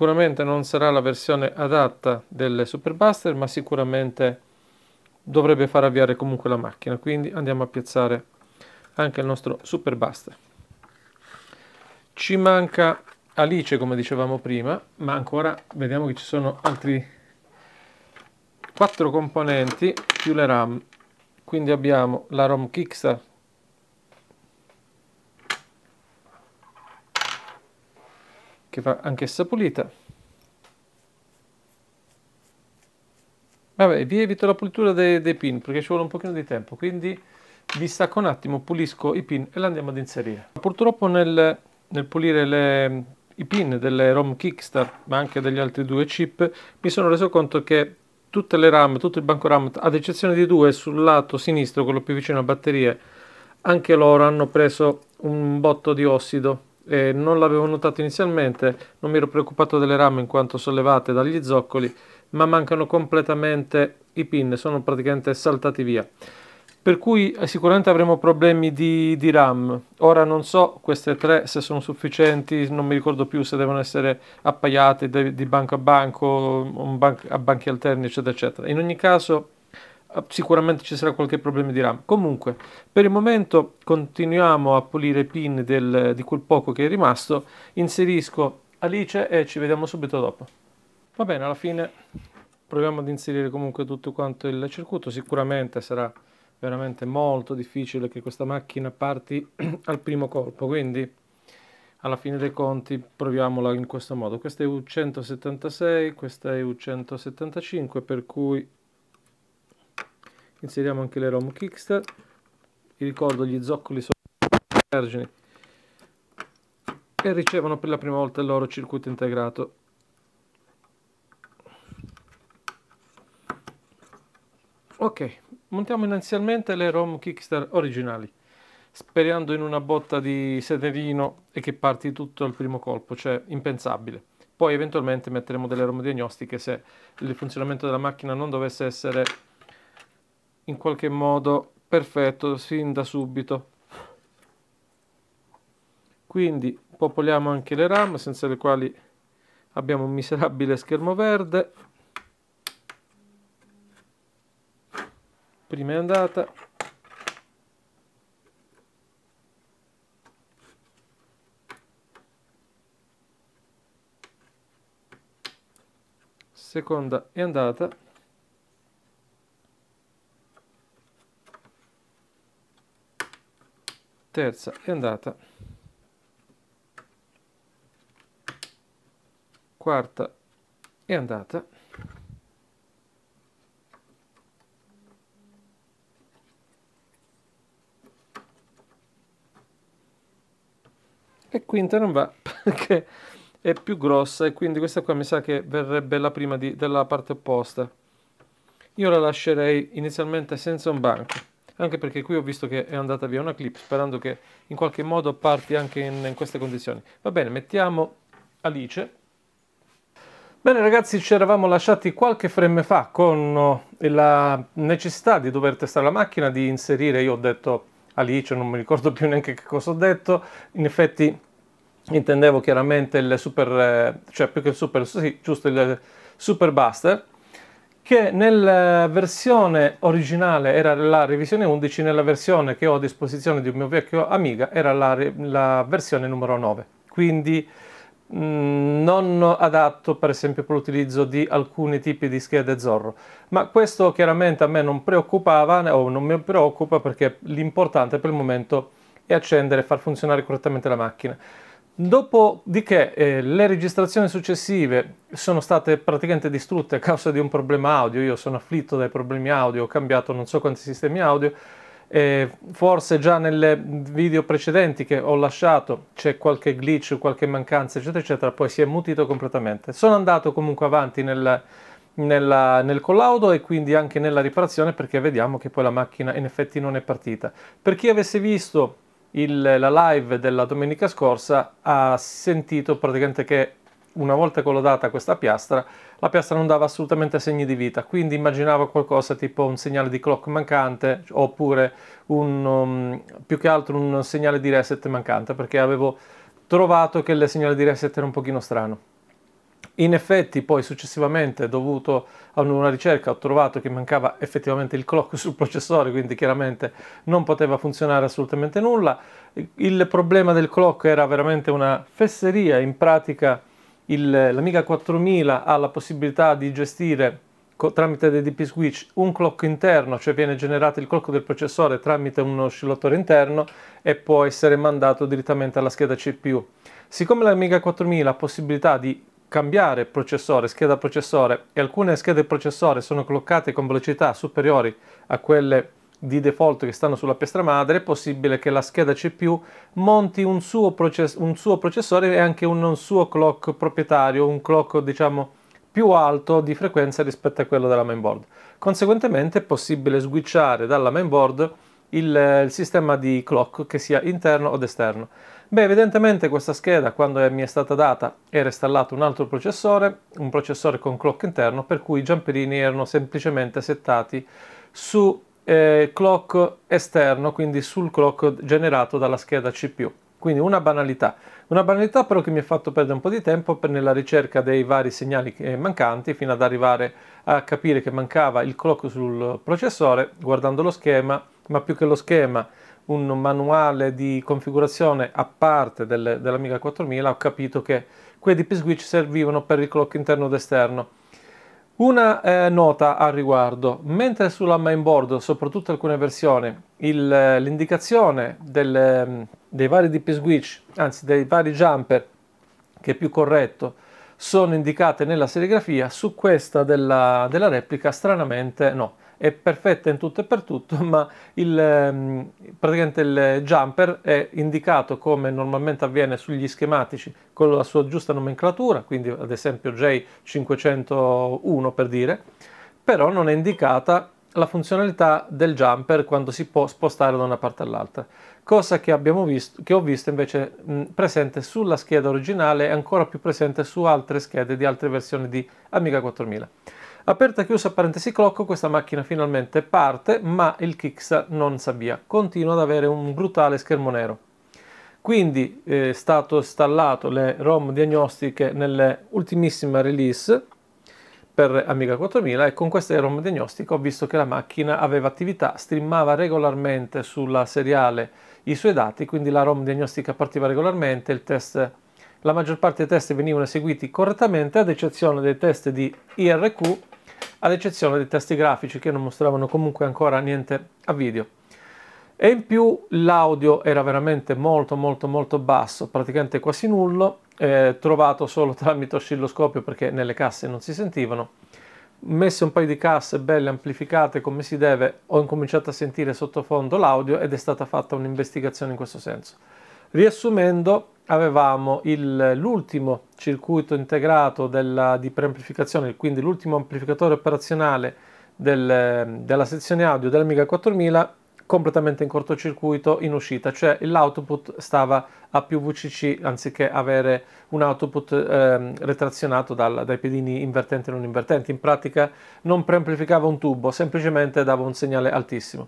sicuramente non sarà la versione adatta delle Buster, ma sicuramente dovrebbe far avviare comunque la macchina, quindi andiamo a piazzare anche il nostro Super Buster. Ci manca Alice, come dicevamo prima, ma ancora vediamo che ci sono altri quattro componenti più le RAM. Quindi abbiamo la ROM Kickstarter che va anch'essa pulita. Vabbè, vi evito la pulitura dei, dei, pin perché ci vuole un pochino di tempo, quindi vi stacco un attimo, pulisco i pin e l'andiamo ad inserire. Purtroppo nel, nel pulire le, i pin delle ROM Kickstart, ma anche degli altri due chip, mi sono reso conto che tutte le RAM, tutto il banco RAM, ad eccezione di due sul lato sinistro, quello più vicino a batterie, anche loro hanno preso un botto di ossido eh, non l'avevo notato inizialmente, non mi ero preoccupato delle rame in quanto sollevate dagli zoccoli, ma mancano completamente i pin, sono praticamente saltati via. Per cui eh, sicuramente avremo problemi di, di RAM. Ora non so queste tre se sono sufficienti, non mi ricordo più se devono essere appaiate di, di banco a banco, banco, a banchi alterni, eccetera, eccetera. In ogni caso Ah, sicuramente ci sarà qualche problema di RAM. Comunque, per il momento continuiamo a pulire i pin del, di quel poco che è rimasto, inserisco Alice e ci vediamo subito dopo. Va bene, alla fine proviamo ad inserire comunque tutto quanto il circuito, sicuramente sarà veramente molto difficile che questa macchina parti [CLEARS THROAT] al primo colpo, quindi alla fine dei conti proviamola in questo modo. Questa è U176, questa è U175, per cui inseriamo anche le ROM Kickster vi ricordo gli zoccoli sono vergini e ricevono per la prima volta il loro circuito integrato ok montiamo inizialmente le ROM Kickster originali sperando in una botta di sederino e che parti tutto al primo colpo cioè impensabile poi eventualmente metteremo delle ROM diagnostiche se il funzionamento della macchina non dovesse essere in qualche modo perfetto sin da subito quindi popoliamo anche le RAM senza le quali abbiamo un miserabile schermo verde prima è andata seconda è andata terza è andata quarta è andata e quinta non va [LAUGHS] perché è più grossa e quindi questa qua mi sa che verrebbe la prima di, della parte opposta io la lascerei inizialmente senza un banco anche perché qui ho visto che è andata via una clip, sperando che in qualche modo parti anche in, in queste condizioni. Va bene, mettiamo Alice. Bene ragazzi, ci eravamo lasciati qualche frame fa con eh, la necessità di dover testare la macchina, di inserire, io ho detto Alice, non mi ricordo più neanche che cosa ho detto, in effetti intendevo chiaramente il super, eh, cioè più che il super, sì, giusto il super buster, che nella eh, versione originale era la revisione 11, nella versione che ho a disposizione di un mio vecchio Amiga era la, la versione numero 9. Quindi mm, non adatto per esempio per l'utilizzo di alcuni tipi di schede Zorro. Ma questo chiaramente a me non preoccupava o non mi preoccupa perché l'importante per il momento è accendere e far funzionare correttamente la macchina. Dopodiché eh, le registrazioni successive sono state praticamente distrutte a causa di un problema audio, io sono afflitto dai problemi audio, ho cambiato non so quanti sistemi audio, eh, forse già nelle video precedenti che ho lasciato c'è qualche glitch, qualche mancanza eccetera eccetera, poi si è mutito completamente. Sono andato comunque avanti nel, nella, nel collaudo e quindi anche nella riparazione perché vediamo che poi la macchina in effetti non è partita. Per chi avesse visto il, la live della domenica scorsa ha sentito praticamente che una volta collodata questa piastra, la piastra non dava assolutamente segni di vita, quindi immaginavo qualcosa tipo un segnale di clock mancante oppure un, um, più che altro un segnale di reset mancante perché avevo trovato che il segnale di reset era un pochino strano. In effetti poi successivamente dovuto a una ricerca ho trovato che mancava effettivamente il clock sul processore, quindi chiaramente non poteva funzionare assolutamente nulla. Il problema del clock era veramente una fesseria, in pratica l'Amiga 4000 ha la possibilità di gestire tramite dei DP switch un clock interno, cioè viene generato il clock del processore tramite un oscillatore interno e può essere mandato direttamente alla scheda CPU. Siccome l'Amiga 4000 ha possibilità di cambiare processore, scheda processore e alcune schede processore sono collocate con velocità superiori a quelle di default che stanno sulla piastra madre, è possibile che la scheda CPU monti un suo, process un suo processore e anche un, suo clock proprietario, un clock diciamo più alto di frequenza rispetto a quello della mainboard. Conseguentemente è possibile switchare dalla mainboard il, il sistema di clock che sia interno ed esterno. Beh, evidentemente questa scheda quando mi è stata data era installato un altro processore, un processore con clock interno, per cui i giamperini erano semplicemente settati su eh, clock esterno, quindi sul clock generato dalla scheda CPU. Quindi una banalità, una banalità però che mi ha fatto perdere un po' di tempo nella ricerca dei vari segnali mancanti fino ad arrivare a capire che mancava il clock sul processore guardando lo schema, ma più che lo schema un manuale di configurazione a parte del, dell'Amiga 4000 ho capito che quei DP switch servivano per il clock interno ed esterno. Una eh, nota al riguardo, mentre sulla mainboard, soprattutto alcune versioni, eh, l'indicazione ehm, dei vari DP switch, anzi dei vari jumper, che è più corretto, sono indicate nella serigrafia, su questa della, della replica stranamente no è perfetta in tutto e per tutto, [LAUGHS] ma il, ehm, praticamente il jumper è indicato come normalmente avviene sugli schematici con la sua giusta nomenclatura, quindi ad esempio J501 per dire, però non è indicata la funzionalità del jumper quando si può spostare da una parte all'altra, cosa che, abbiamo visto, che ho visto invece mh, presente sulla scheda originale e ancora più presente su altre schede di altre versioni di Amiga 4000. Aperta e chiusa parentesi clocco, questa macchina finalmente parte, ma il Kiksa non si avvia, continua ad avere un brutale schermo nero. Quindi eh, è stato installato le ROM diagnostiche nell'ultimissima release per Amiga 4000 e con queste ROM diagnostiche ho visto che la macchina aveva attività, streamava regolarmente sulla seriale i suoi dati, quindi la ROM diagnostica partiva regolarmente, il test la maggior parte dei test venivano eseguiti correttamente, ad eccezione dei test di IRQ ad eccezione dei testi grafici che non mostravano comunque ancora niente a video. E in più l'audio era veramente molto molto molto basso, praticamente quasi nullo, eh, trovato solo tramite oscilloscopio perché nelle casse non si sentivano. Messe un paio di casse belle amplificate come si deve, ho incominciato a sentire sottofondo l'audio ed è stata fatta un'investigazione in questo senso. Riassumendo, avevamo l'ultimo circuito integrato della, di preamplificazione, quindi l'ultimo amplificatore operazionale del, della sezione audio dell'Amiga 4000 completamente in cortocircuito in uscita, cioè l'output stava a più VCC anziché avere un output eh, retrazionato dal, dai pedini invertenti e non invertenti, in pratica non preamplificava un tubo, semplicemente dava un segnale altissimo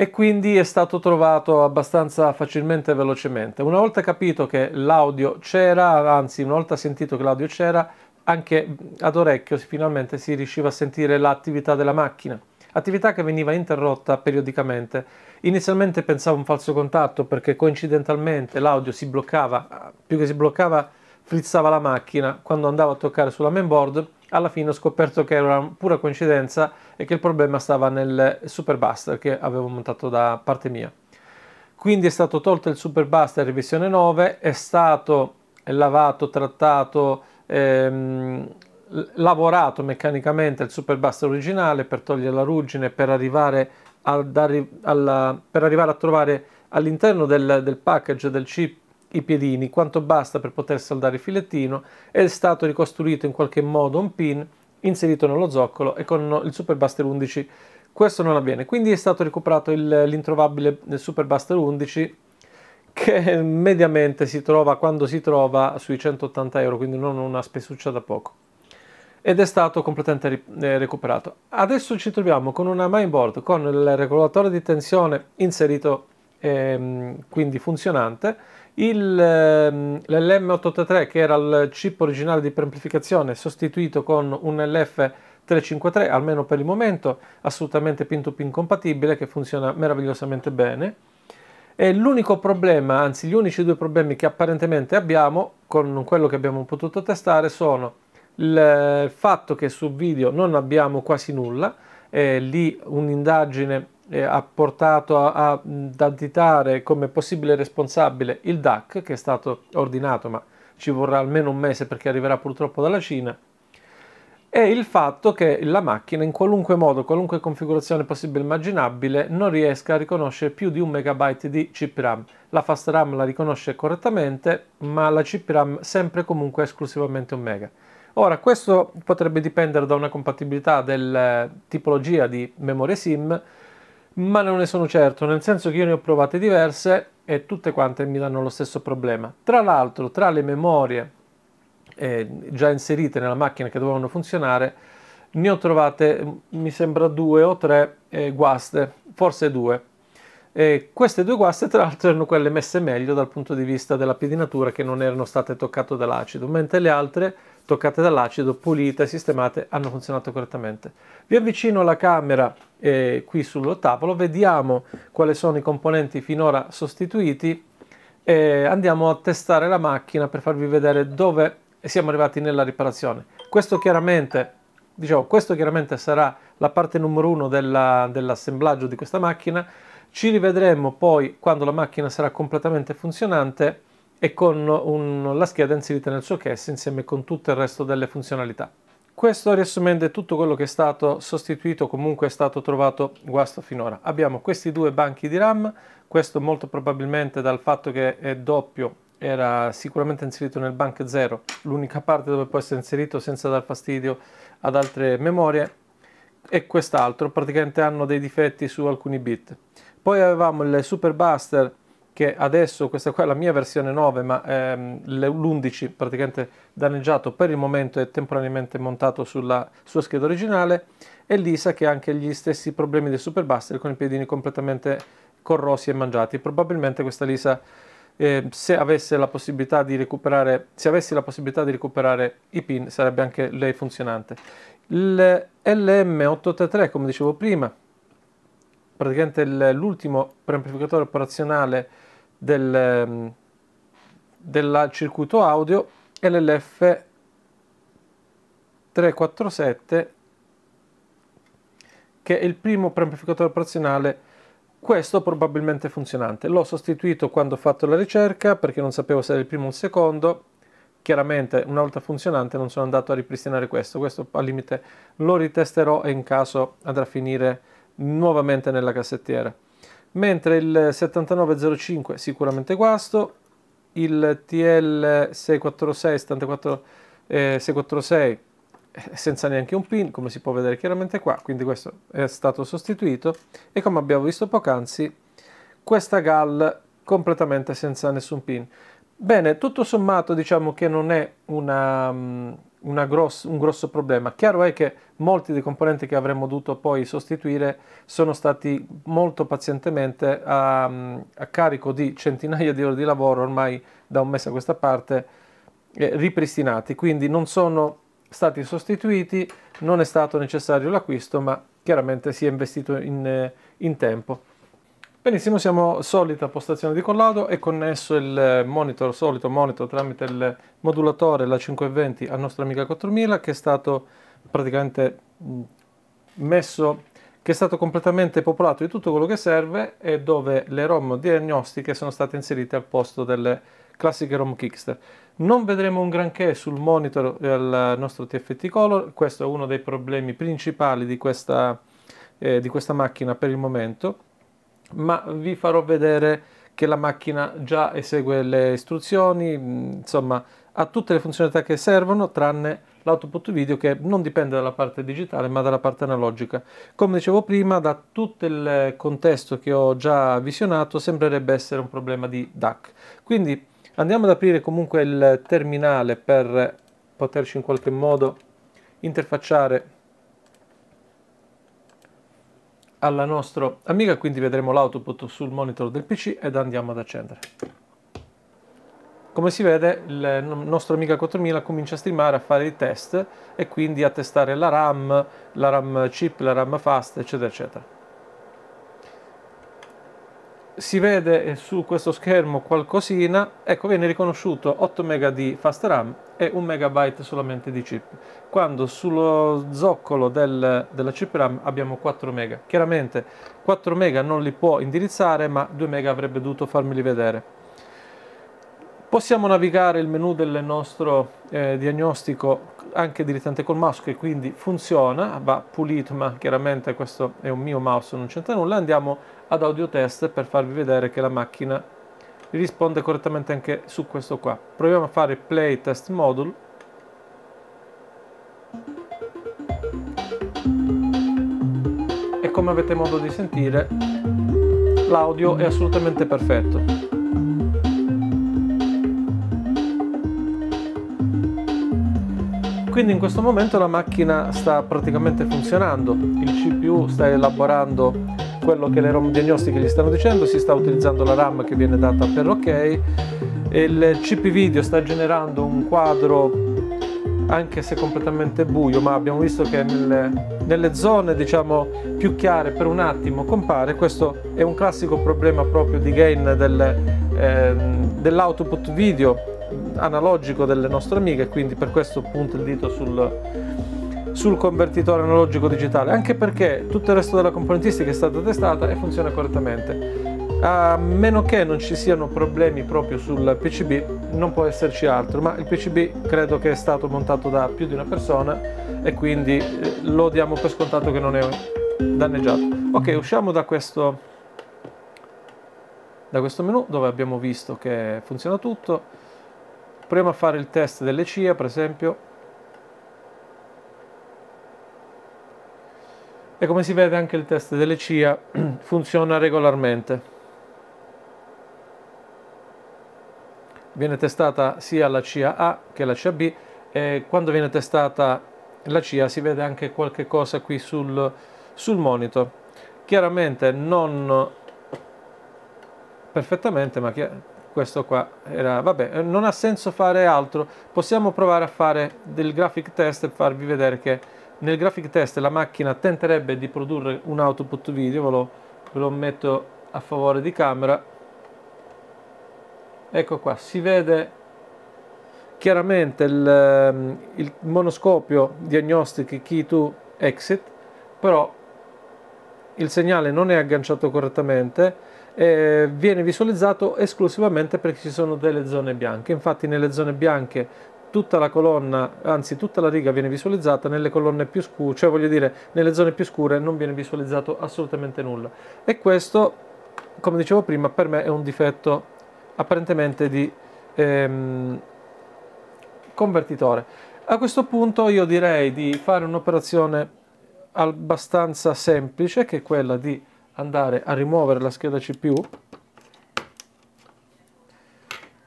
e quindi è stato trovato abbastanza facilmente e velocemente. Una volta capito che l'audio c'era, anzi una volta sentito che l'audio c'era, anche ad orecchio finalmente si riusciva a sentire l'attività della macchina, attività che veniva interrotta periodicamente. Inizialmente pensavo un falso contatto perché coincidentalmente l'audio si bloccava, più che si bloccava frizzava la macchina quando andava a toccare sulla mainboard alla fine ho scoperto che era una pura coincidenza e che il problema stava nel Superbuster che avevo montato da parte mia. Quindi è stato tolto il Superbuster revisione 9, è stato lavato, trattato, ehm, lavorato meccanicamente il Superbuster originale per togliere la ruggine, per arrivare, a, alla, per arrivare a trovare all'interno del, del package del chip i piedini, quanto basta per poter saldare il filettino, è stato ricostruito in qualche modo un pin inserito nello zoccolo e con il Super Buster 11 questo non avviene. Quindi è stato recuperato l'introvabile Super Buster 11 che mediamente si trova quando si trova sui 180 euro, quindi non una spesuccia da poco. Ed è stato completamente eh, recuperato. Adesso ci troviamo con una mainboard con il regolatore di tensione inserito, ehm, quindi funzionante, Ehm, l'LM883 che era il chip originale di preamplificazione sostituito con un LF353 almeno per il momento assolutamente pin to pin compatibile che funziona meravigliosamente bene e l'unico problema anzi gli unici due problemi che apparentemente abbiamo con quello che abbiamo potuto testare sono il fatto che su video non abbiamo quasi nulla eh, lì un'indagine eh, ha portato a, ad additare come possibile responsabile il DAC, che è stato ordinato, ma ci vorrà almeno un mese perché arriverà purtroppo dalla Cina, e il fatto che la macchina in qualunque modo, qualunque configurazione possibile e immaginabile, non riesca a riconoscere più di un megabyte di chip RAM. La fast RAM la riconosce correttamente, ma la chip RAM sempre comunque esclusivamente un mega. Ora, questo potrebbe dipendere da una compatibilità della eh, tipologia di memoria SIM, ma non ne sono certo, nel senso che io ne ho provate diverse e tutte quante mi danno lo stesso problema. Tra l'altro, tra le memorie eh, già inserite nella macchina che dovevano funzionare, ne ho trovate, mm, mi sembra, due o tre eh, guaste, forse due. E queste due guaste, tra l'altro, erano quelle messe meglio dal punto di vista della pedinatura che non erano state toccate dall'acido, mentre le altre toccate dall'acido, pulite, sistemate, hanno funzionato correttamente. Vi avvicino la camera eh, qui sullo tavolo, vediamo quali sono i componenti finora sostituiti e andiamo a testare la macchina per farvi vedere dove siamo arrivati nella riparazione. Questo chiaramente, diciamo, questo chiaramente sarà la parte numero uno dell'assemblaggio di questa macchina, ci rivedremo poi quando la macchina sarà completamente funzionante e con un, la scheda inserita nel suo socket insieme con tutto il resto delle funzionalità. Questo riassumendo è tutto quello che è stato sostituito, comunque è stato trovato guasto finora. Abbiamo questi due banchi di RAM, questo molto probabilmente dal fatto che è doppio era sicuramente inserito nel bank 0, l'unica parte dove può essere inserito senza dar fastidio ad altre memorie e quest'altro, praticamente hanno dei difetti su alcuni bit. Poi avevamo il Super Buster che adesso questa qua è la mia versione 9 ma ehm, l'11 praticamente danneggiato per il momento è temporaneamente montato sulla sua scheda originale e l'ISA che ha anche gli stessi problemi del Superbuster con i piedini completamente corrosi e mangiati probabilmente questa Lisa eh, se avesse la possibilità di recuperare se avessi la possibilità di recuperare i pin sarebbe anche lei funzionante il LM883 come dicevo prima praticamente l'ultimo preamplificatore operazionale del, ehm, del circuito audio LLF 347 che è il primo preamplificatore oprazionale questo probabilmente funzionante l'ho sostituito quando ho fatto la ricerca perché non sapevo se era il primo o il secondo chiaramente una volta funzionante non sono andato a ripristinare questo questo al limite lo ritesterò e in caso andrà a finire nuovamente nella cassettiera mentre il 7905 sicuramente guasto, il TL 646, 746 eh, senza neanche un pin, come si può vedere chiaramente qua, quindi questo è stato sostituito e come abbiamo visto poc'anzi questa GAL completamente senza nessun pin. Bene, tutto sommato diciamo che non è una mm, gross, un grosso problema. Chiaro è che molti dei componenti che avremmo dovuto poi sostituire sono stati molto pazientemente a, a carico di centinaia di ore di lavoro ormai da un mese a questa parte eh, ripristinati, quindi non sono stati sostituiti, non è stato necessario l'acquisto, ma chiaramente si è investito in, eh, in tempo. Benissimo, siamo solita postazione di collaudo, è connesso il eh, monitor, solito monitor tramite il modulatore, la 520 al nostro Amiga 4000 che è stato praticamente messo, che è stato completamente popolato di tutto quello che serve e dove le ROM diagnostiche sono state inserite al posto delle classiche ROM Kickster. Non vedremo un granché sul monitor del eh, nostro TFT Color, questo è uno dei problemi principali di questa, eh, di questa macchina per il momento ma vi farò vedere che la macchina già esegue le istruzioni, mm, insomma ha tutte le funzionalità che servono tranne l'output video che non dipende dalla parte digitale ma dalla parte analogica. Come dicevo prima, da tutto il contesto che ho già visionato sembrerebbe essere un problema di DAC. Quindi andiamo ad aprire comunque il terminale per poterci in qualche modo interfacciare alla nostra amica, quindi vedremo l'output sul monitor del PC ed andiamo ad accendere. Come si vede il nostro Amiga 4000 comincia a streamare, a fare i test e quindi a testare la RAM, la RAM chip, la RAM fast eccetera eccetera si vede eh, su questo schermo qualcosina, ecco viene riconosciuto 8 MB di fast RAM e 1 MB solamente di chip, quando sullo zoccolo del, della chip RAM abbiamo 4 MB. Chiaramente 4 MB non li può indirizzare, ma 2 MB avrebbe dovuto farmeli vedere. Possiamo navigare il menu del nostro eh, diagnostico anche direttamente col mouse che quindi funziona, va pulito, ma chiaramente questo è un mio mouse, non c'entra nulla. Andiamo ad audio test per farvi vedere che la macchina risponde correttamente anche su questo qua. Proviamo a fare play test module. E come avete modo di sentire, l'audio è assolutamente perfetto. Quindi in questo momento la macchina sta praticamente funzionando, il CPU sta elaborando quello che le ROM diagnostiche gli stanno dicendo, si sta utilizzando la RAM che viene data per ok, il chip video sta generando un quadro anche se completamente buio, ma abbiamo visto che nelle, nelle zone diciamo, più chiare per un attimo compare, questo è un classico problema proprio di gain del, eh, dell'output video analogico delle nostre amiche, quindi per questo punto il dito sul, sul convertitore analogico digitale, anche perché tutto il resto della componentistica è stata testata e funziona correttamente. A meno che non ci siano problemi proprio sul PCB, non può esserci altro, ma il PCB credo che è stato montato da più di una persona e quindi eh, lo diamo per scontato che non è danneggiato. Ok, usciamo da questo, da questo menu dove abbiamo visto che funziona tutto. Proviamo a fare il test delle CIA, per esempio. e come si vede anche il test delle CIA [CLEARS THROAT] funziona regolarmente. Viene testata sia la CIA A che la CIA B e quando viene testata la CIA si vede anche qualche cosa qui sul, sul monitor. Chiaramente non perfettamente, ma questo qua era... vabbè, non ha senso fare altro. Possiamo provare a fare del graphic test e farvi vedere che nel graphic test la macchina tenterebbe di produrre un output video, ve lo, ve lo metto a favore di camera. Ecco qua, si vede chiaramente il, ehm, il monoscopio Diagnostic Key to Exit, però il segnale non è agganciato correttamente e viene visualizzato esclusivamente perché ci sono delle zone bianche infatti nelle zone bianche tutta la colonna, anzi tutta la riga viene visualizzata nelle colonne più scure, cioè voglio dire nelle zone più scure non viene visualizzato assolutamente nulla e questo come dicevo prima per me è un difetto apparentemente di ehm, convertitore. A questo punto io direi di fare un'operazione abbastanza semplice che è quella di andare a rimuovere la scheda CPU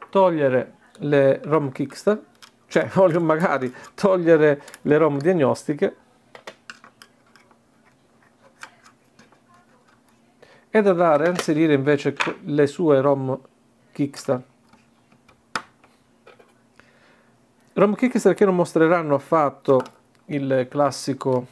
togliere le ROM kickstep cioè [LAUGHS] voglio magari togliere le ROM diagnostiche ed andare a inserire invece le sue ROM Kickstarter. ROM Kickstarter che non mostreranno affatto il classico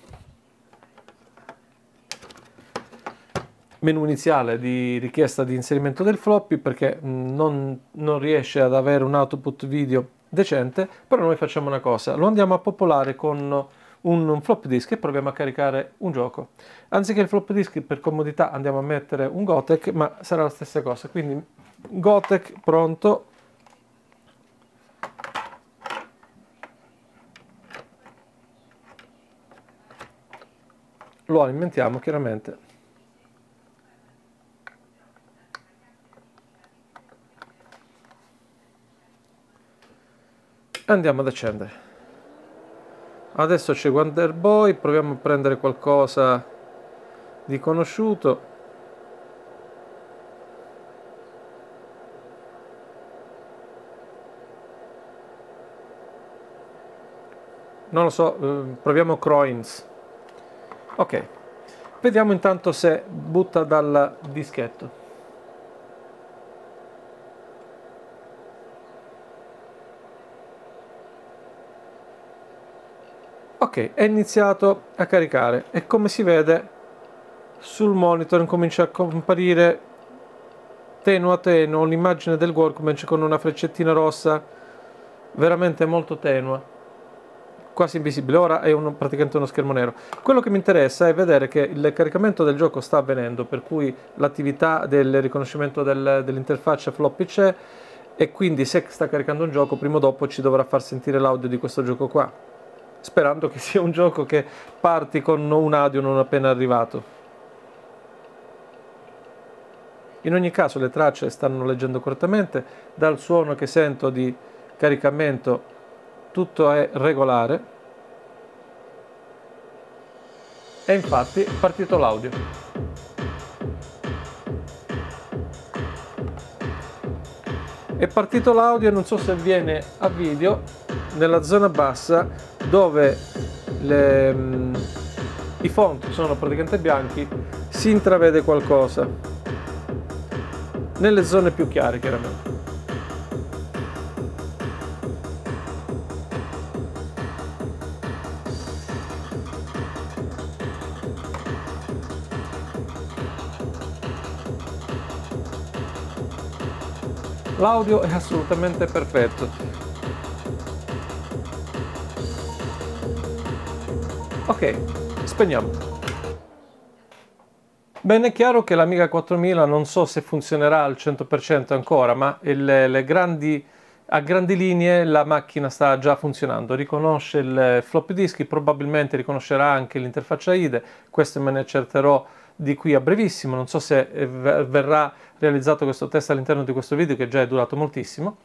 menu iniziale di richiesta di inserimento del floppy perché non, non riesce ad avere un output video decente, però noi facciamo una cosa, lo andiamo a popolare con un flop disk e proviamo a caricare un gioco. Anziché il flop disk per comodità andiamo a mettere un Gotek, ma sarà la stessa cosa, quindi Gotek pronto. Lo alimentiamo chiaramente. andiamo ad accendere adesso c'è Wonder Boy proviamo a prendere qualcosa di conosciuto non lo so ehm, proviamo Croins ok vediamo intanto se butta dal dischetto ok è iniziato a caricare e come si vede sul monitor comincia a comparire tenue a tenue l'immagine del workbench con una freccettina rossa veramente molto tenue quasi invisibile ora è uno, praticamente uno schermo nero quello che mi interessa è vedere che il caricamento del gioco sta avvenendo per cui l'attività del riconoscimento del, dell'interfaccia floppy c'è e quindi se sta caricando un gioco prima o dopo ci dovrà far sentire l'audio di questo gioco qua sperando che sia un gioco che parti con un audio non appena arrivato. In ogni caso le tracce stanno leggendo correttamente, dal suono che sento di caricamento tutto è regolare e infatti è partito l'audio. è partito l'audio non so se avviene a video nella zona bassa dove le, mm, i font sono praticamente bianchi si intravede qualcosa nelle zone più chiare chiaramente l'audio è assolutamente perfetto. Ok, spegniamo. Bene, è chiaro che l'Amiga 4000 non so se funzionerà al 100% ancora, ma il, grandi, a grandi linee la macchina sta già funzionando. Riconosce il eh, floppy disk, probabilmente riconoscerà anche l'interfaccia IDE, questo me ne accerterò di qui a brevissimo, non so se eh, verrà realizzato questo test all'interno di questo video che già è durato moltissimo,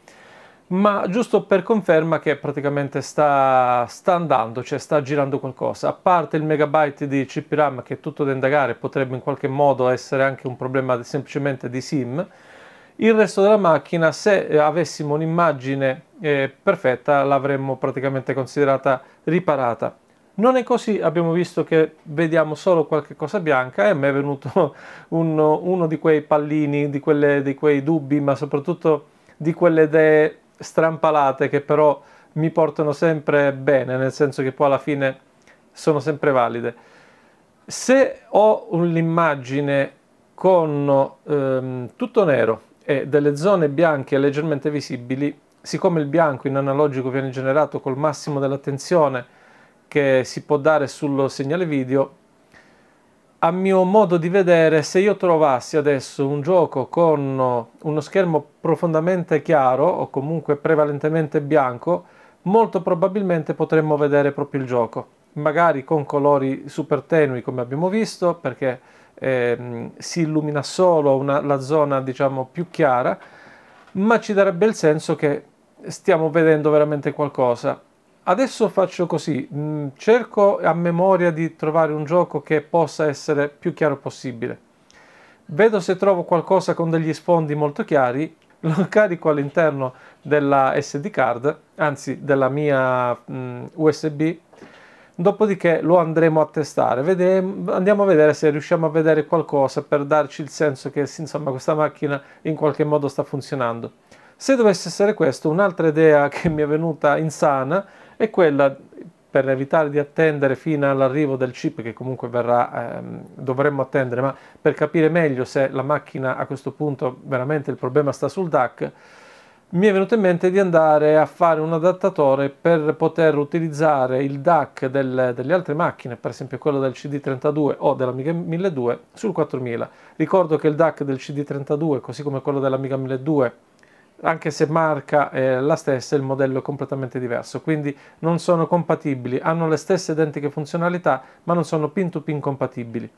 ma giusto per conferma che praticamente sta, sta andando, cioè sta girando qualcosa, a parte il megabyte di chip RAM che è tutto da indagare, potrebbe in qualche modo essere anche un problema semplicemente di SIM, il resto della macchina se eh, avessimo un'immagine eh, perfetta l'avremmo praticamente considerata riparata non è così, abbiamo visto che vediamo solo qualche cosa bianca e a me è venuto [LAUGHS] uno, uno di quei pallini, di, quelle, di, quei dubbi, ma soprattutto di quelle idee strampalate che però mi portano sempre bene, nel senso che poi alla fine sono sempre valide. Se ho un'immagine con ehm, tutto nero e delle zone bianche leggermente visibili, siccome il bianco in analogico viene generato col massimo dell'attenzione, che si può dare sul segnale video a mio modo di vedere, se io trovassi adesso un gioco con uno schermo profondamente chiaro o comunque prevalentemente bianco, molto probabilmente potremmo vedere proprio il gioco, magari con colori super tenui come abbiamo visto, perché eh, si illumina solo una, la zona diciamo più chiara, ma ci darebbe il senso che stiamo vedendo veramente qualcosa. Adesso faccio così, mh, mm, cerco a memoria di trovare un gioco che possa essere più chiaro possibile. Vedo se trovo qualcosa con degli sfondi molto chiari, [LAUGHS] lo carico all'interno della SD card, anzi della mia mh, mm, USB, dopodiché lo andremo a testare. Vedem andiamo a vedere se riusciamo a vedere qualcosa per darci il senso che insomma, questa macchina in qualche modo sta funzionando. Se dovesse essere questo, un'altra idea [LAUGHS] che mi è venuta insana è quella per evitare di attendere fino all'arrivo del chip che comunque verrà, ehm, dovremmo attendere, ma per capire meglio se la macchina a questo punto veramente il problema sta sul DAC, mi è venuto in mente di andare a fare un adattatore per poter utilizzare il DAC del, delle altre macchine, per esempio quello del CD32 o dell'Amiga 1200 sul 4000. Ricordo che il DAC del CD32, così come quello dell'Amiga 1200, anche se marca è eh, la stessa, il modello è completamente diverso, quindi non sono compatibili, hanno le stesse identiche funzionalità, ma non sono pin-to-pin -pin compatibili.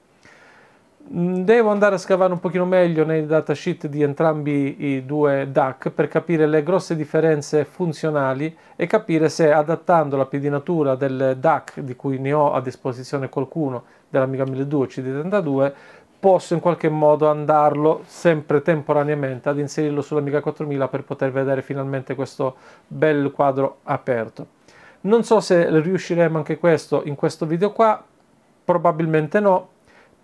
Mm, devo andare a scavare un pochino meglio nei datasheet di entrambi i due DAC per capire le grosse differenze funzionali e capire se adattando la pedinatura del DAC di cui ne ho a disposizione qualcuno dell'Amiga 1200 CD32 posso in qualche modo andarlo sempre temporaneamente ad inserirlo sull'Amiga 4000 per poter vedere finalmente questo bel quadro aperto. Non so se riusciremo anche questo in questo video qua, probabilmente no,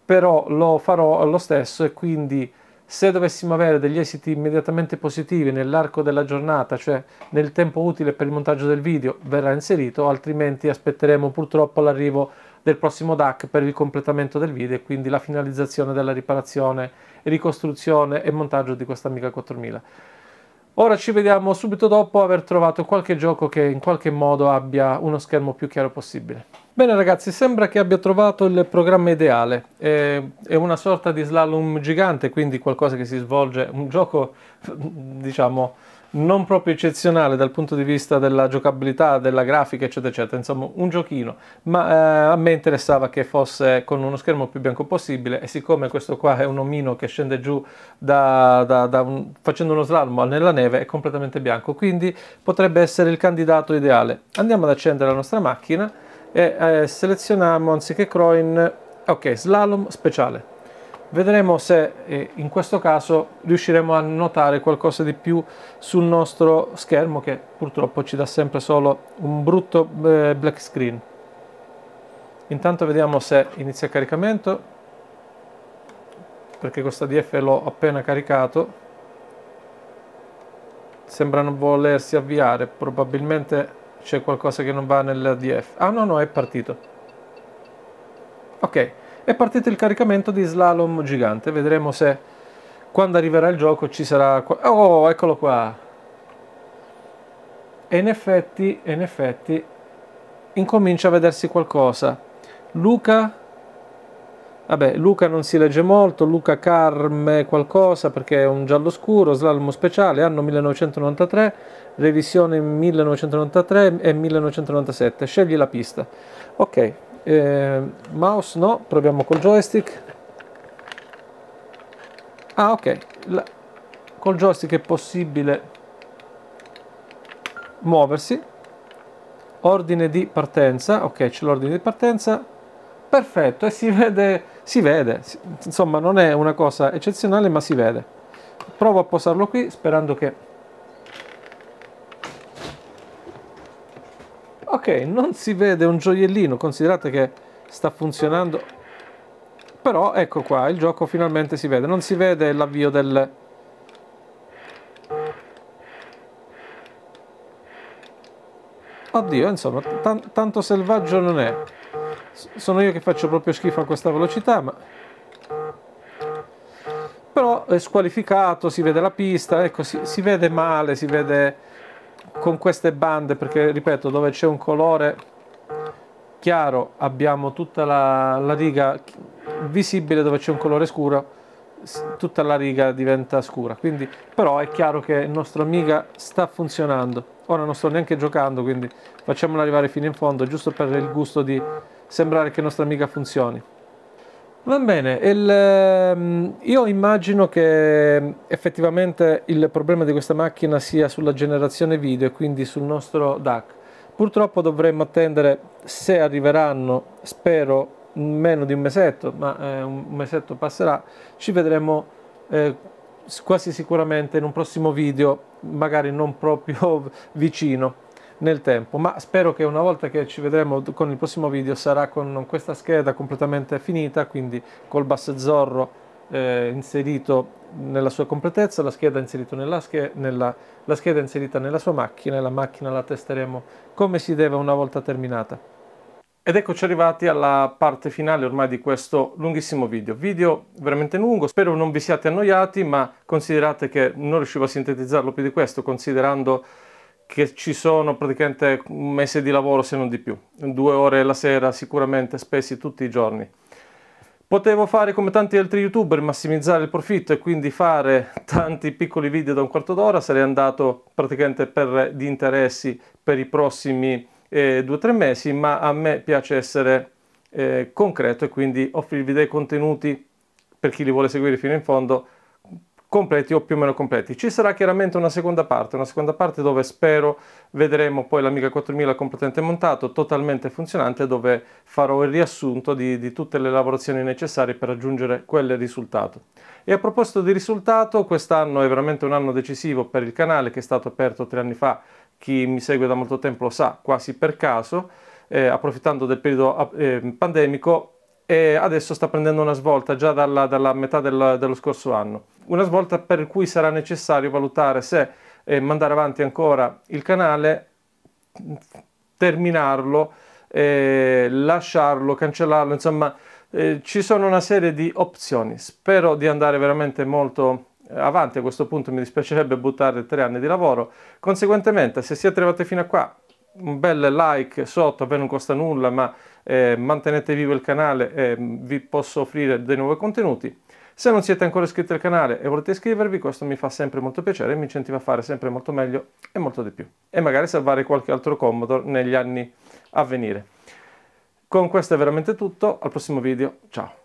però lo farò lo stesso e quindi se dovessimo avere degli esiti immediatamente positivi nell'arco della giornata, cioè nel tempo utile per il montaggio del video, verrà inserito, altrimenti aspetteremo purtroppo l'arrivo di del prossimo DAC per il completamento del video e quindi la finalizzazione della riparazione, ricostruzione e montaggio di questa Amiga 4000. Ora ci vediamo subito dopo aver trovato qualche gioco che in qualche modo abbia uno schermo più chiaro possibile. Bene ragazzi, sembra che abbia trovato il programma ideale, è una sorta di slalom gigante, quindi qualcosa che si svolge, un gioco [LAUGHS] diciamo non proprio eccezionale dal punto di vista della giocabilità, della grafica, eccetera, eccetera. Insomma, un giochino. Ma eh, a me interessava che fosse con uno schermo più bianco possibile e siccome questo qua è un omino che scende giù da, da, da un, facendo uno slalom nella neve, è completamente bianco. Quindi potrebbe essere il candidato ideale. Andiamo ad accendere la nostra macchina e eh, selezioniamo, anziché Croin, ok, slalom speciale vedremo se eh, in questo caso riusciremo a notare qualcosa di più sul nostro schermo che purtroppo ci dà sempre solo un brutto eh, black screen intanto vediamo se inizia il caricamento perché questo df l'ho appena caricato sembra non volersi avviare probabilmente c'è qualcosa che non va nell'ADF ah no no è partito ok è partito il caricamento di slalom gigante. Vedremo se quando arriverà il gioco ci sarà... Oh, eccolo qua! E in effetti, in effetti, incomincia a vedersi qualcosa. Luca... Vabbè, Luca non si legge molto, Luca Carme qualcosa perché è un giallo scuro, slalom speciale, anno 1993, revisione 1993 e 1997, scegli la pista. Ok, eh, mouse no proviamo col joystick ah ok La, col joystick è possibile muoversi ordine di partenza ok c'è l'ordine di partenza perfetto e si vede si vede insomma non è una cosa eccezionale ma si vede provo a posarlo qui sperando che Ok, non si vede un gioiellino, considerate che sta funzionando. Però ecco qua, il gioco finalmente si vede. Non si vede l'avvio del... Oddio, insomma, tanto selvaggio non è. sono io che faccio proprio schifo a questa velocità, ma... Però è squalificato, si vede la pista, ecco, si, si vede male, si vede con queste bande perché ripeto dove c'è un colore chiaro abbiamo tutta la, la riga visibile dove c'è un colore scuro tutta la riga diventa scura quindi però è chiaro che il nostro Amiga sta funzionando ora non sto neanche giocando quindi facciamolo arrivare fino in fondo giusto per il gusto di sembrare che il nostro Amiga funzioni Va bene, il, ehm, io immagino che effettivamente il problema di questa macchina sia sulla generazione video e quindi sul nostro DAC. Purtroppo dovremmo attendere se arriveranno, spero, meno di un mesetto, ma eh, un mesetto passerà, ci vedremo eh, quasi sicuramente in un prossimo video, magari non proprio [LAUGHS] vicino nel tempo, ma spero che una volta che ci vedremo con il prossimo video sarà con questa scheda completamente finita, quindi col bass zorro eh, inserito nella sua completezza, la scheda, inserita nella, sche nella, la scheda inserita nella sua macchina e la macchina la testeremo come si deve una volta terminata. Ed eccoci arrivati alla parte finale ormai di questo lunghissimo video. Video veramente lungo, spero non vi siate annoiati, ma considerate che non riuscivo a sintetizzarlo più di questo, considerando che ci sono praticamente un mese di lavoro se non di più, due ore la sera sicuramente spesi tutti i giorni. Potevo fare come tanti altri youtuber, massimizzare il profitto e quindi fare tanti piccoli video da un quarto d'ora, sarei andato praticamente per gli interessi per i prossimi eh, due o tre mesi, ma a me piace essere eh, concreto e quindi offrirvi dei contenuti per chi li vuole seguire fino in fondo completi o più o meno completi. Ci sarà chiaramente una seconda parte, una seconda parte dove spero vedremo poi l'Amiga 4000 completamente montato, totalmente funzionante, dove farò il riassunto di, di tutte le lavorazioni necessarie per raggiungere quel risultato. E a proposito di risultato, quest'anno è veramente un anno decisivo per il canale che è stato aperto tre anni fa, chi mi segue da molto tempo lo sa, quasi per caso, eh, approfittando del periodo eh, pandemico e adesso sta prendendo una svolta già dalla, dalla metà del, dello scorso anno. Una svolta per cui sarà necessario valutare se eh, mandare avanti ancora il canale, terminarlo, eh, lasciarlo, cancellarlo, insomma eh, ci sono una serie di opzioni. Spero di andare veramente molto avanti a questo punto mi dispiacerebbe buttare tre anni di lavoro conseguentemente se siete arrivati fino a qua un bel like sotto a me non costa nulla ma eh, mantenete vivo il canale e mm, vi posso offrire dei nuovi contenuti. Se non siete ancora iscritti al canale e volete iscrivervi, questo mi fa sempre molto piacere e mi incentiva a fare sempre molto meglio e molto di più. E magari salvare qualche altro Commodore negli anni a venire. Con questo è veramente tutto, al prossimo video, ciao!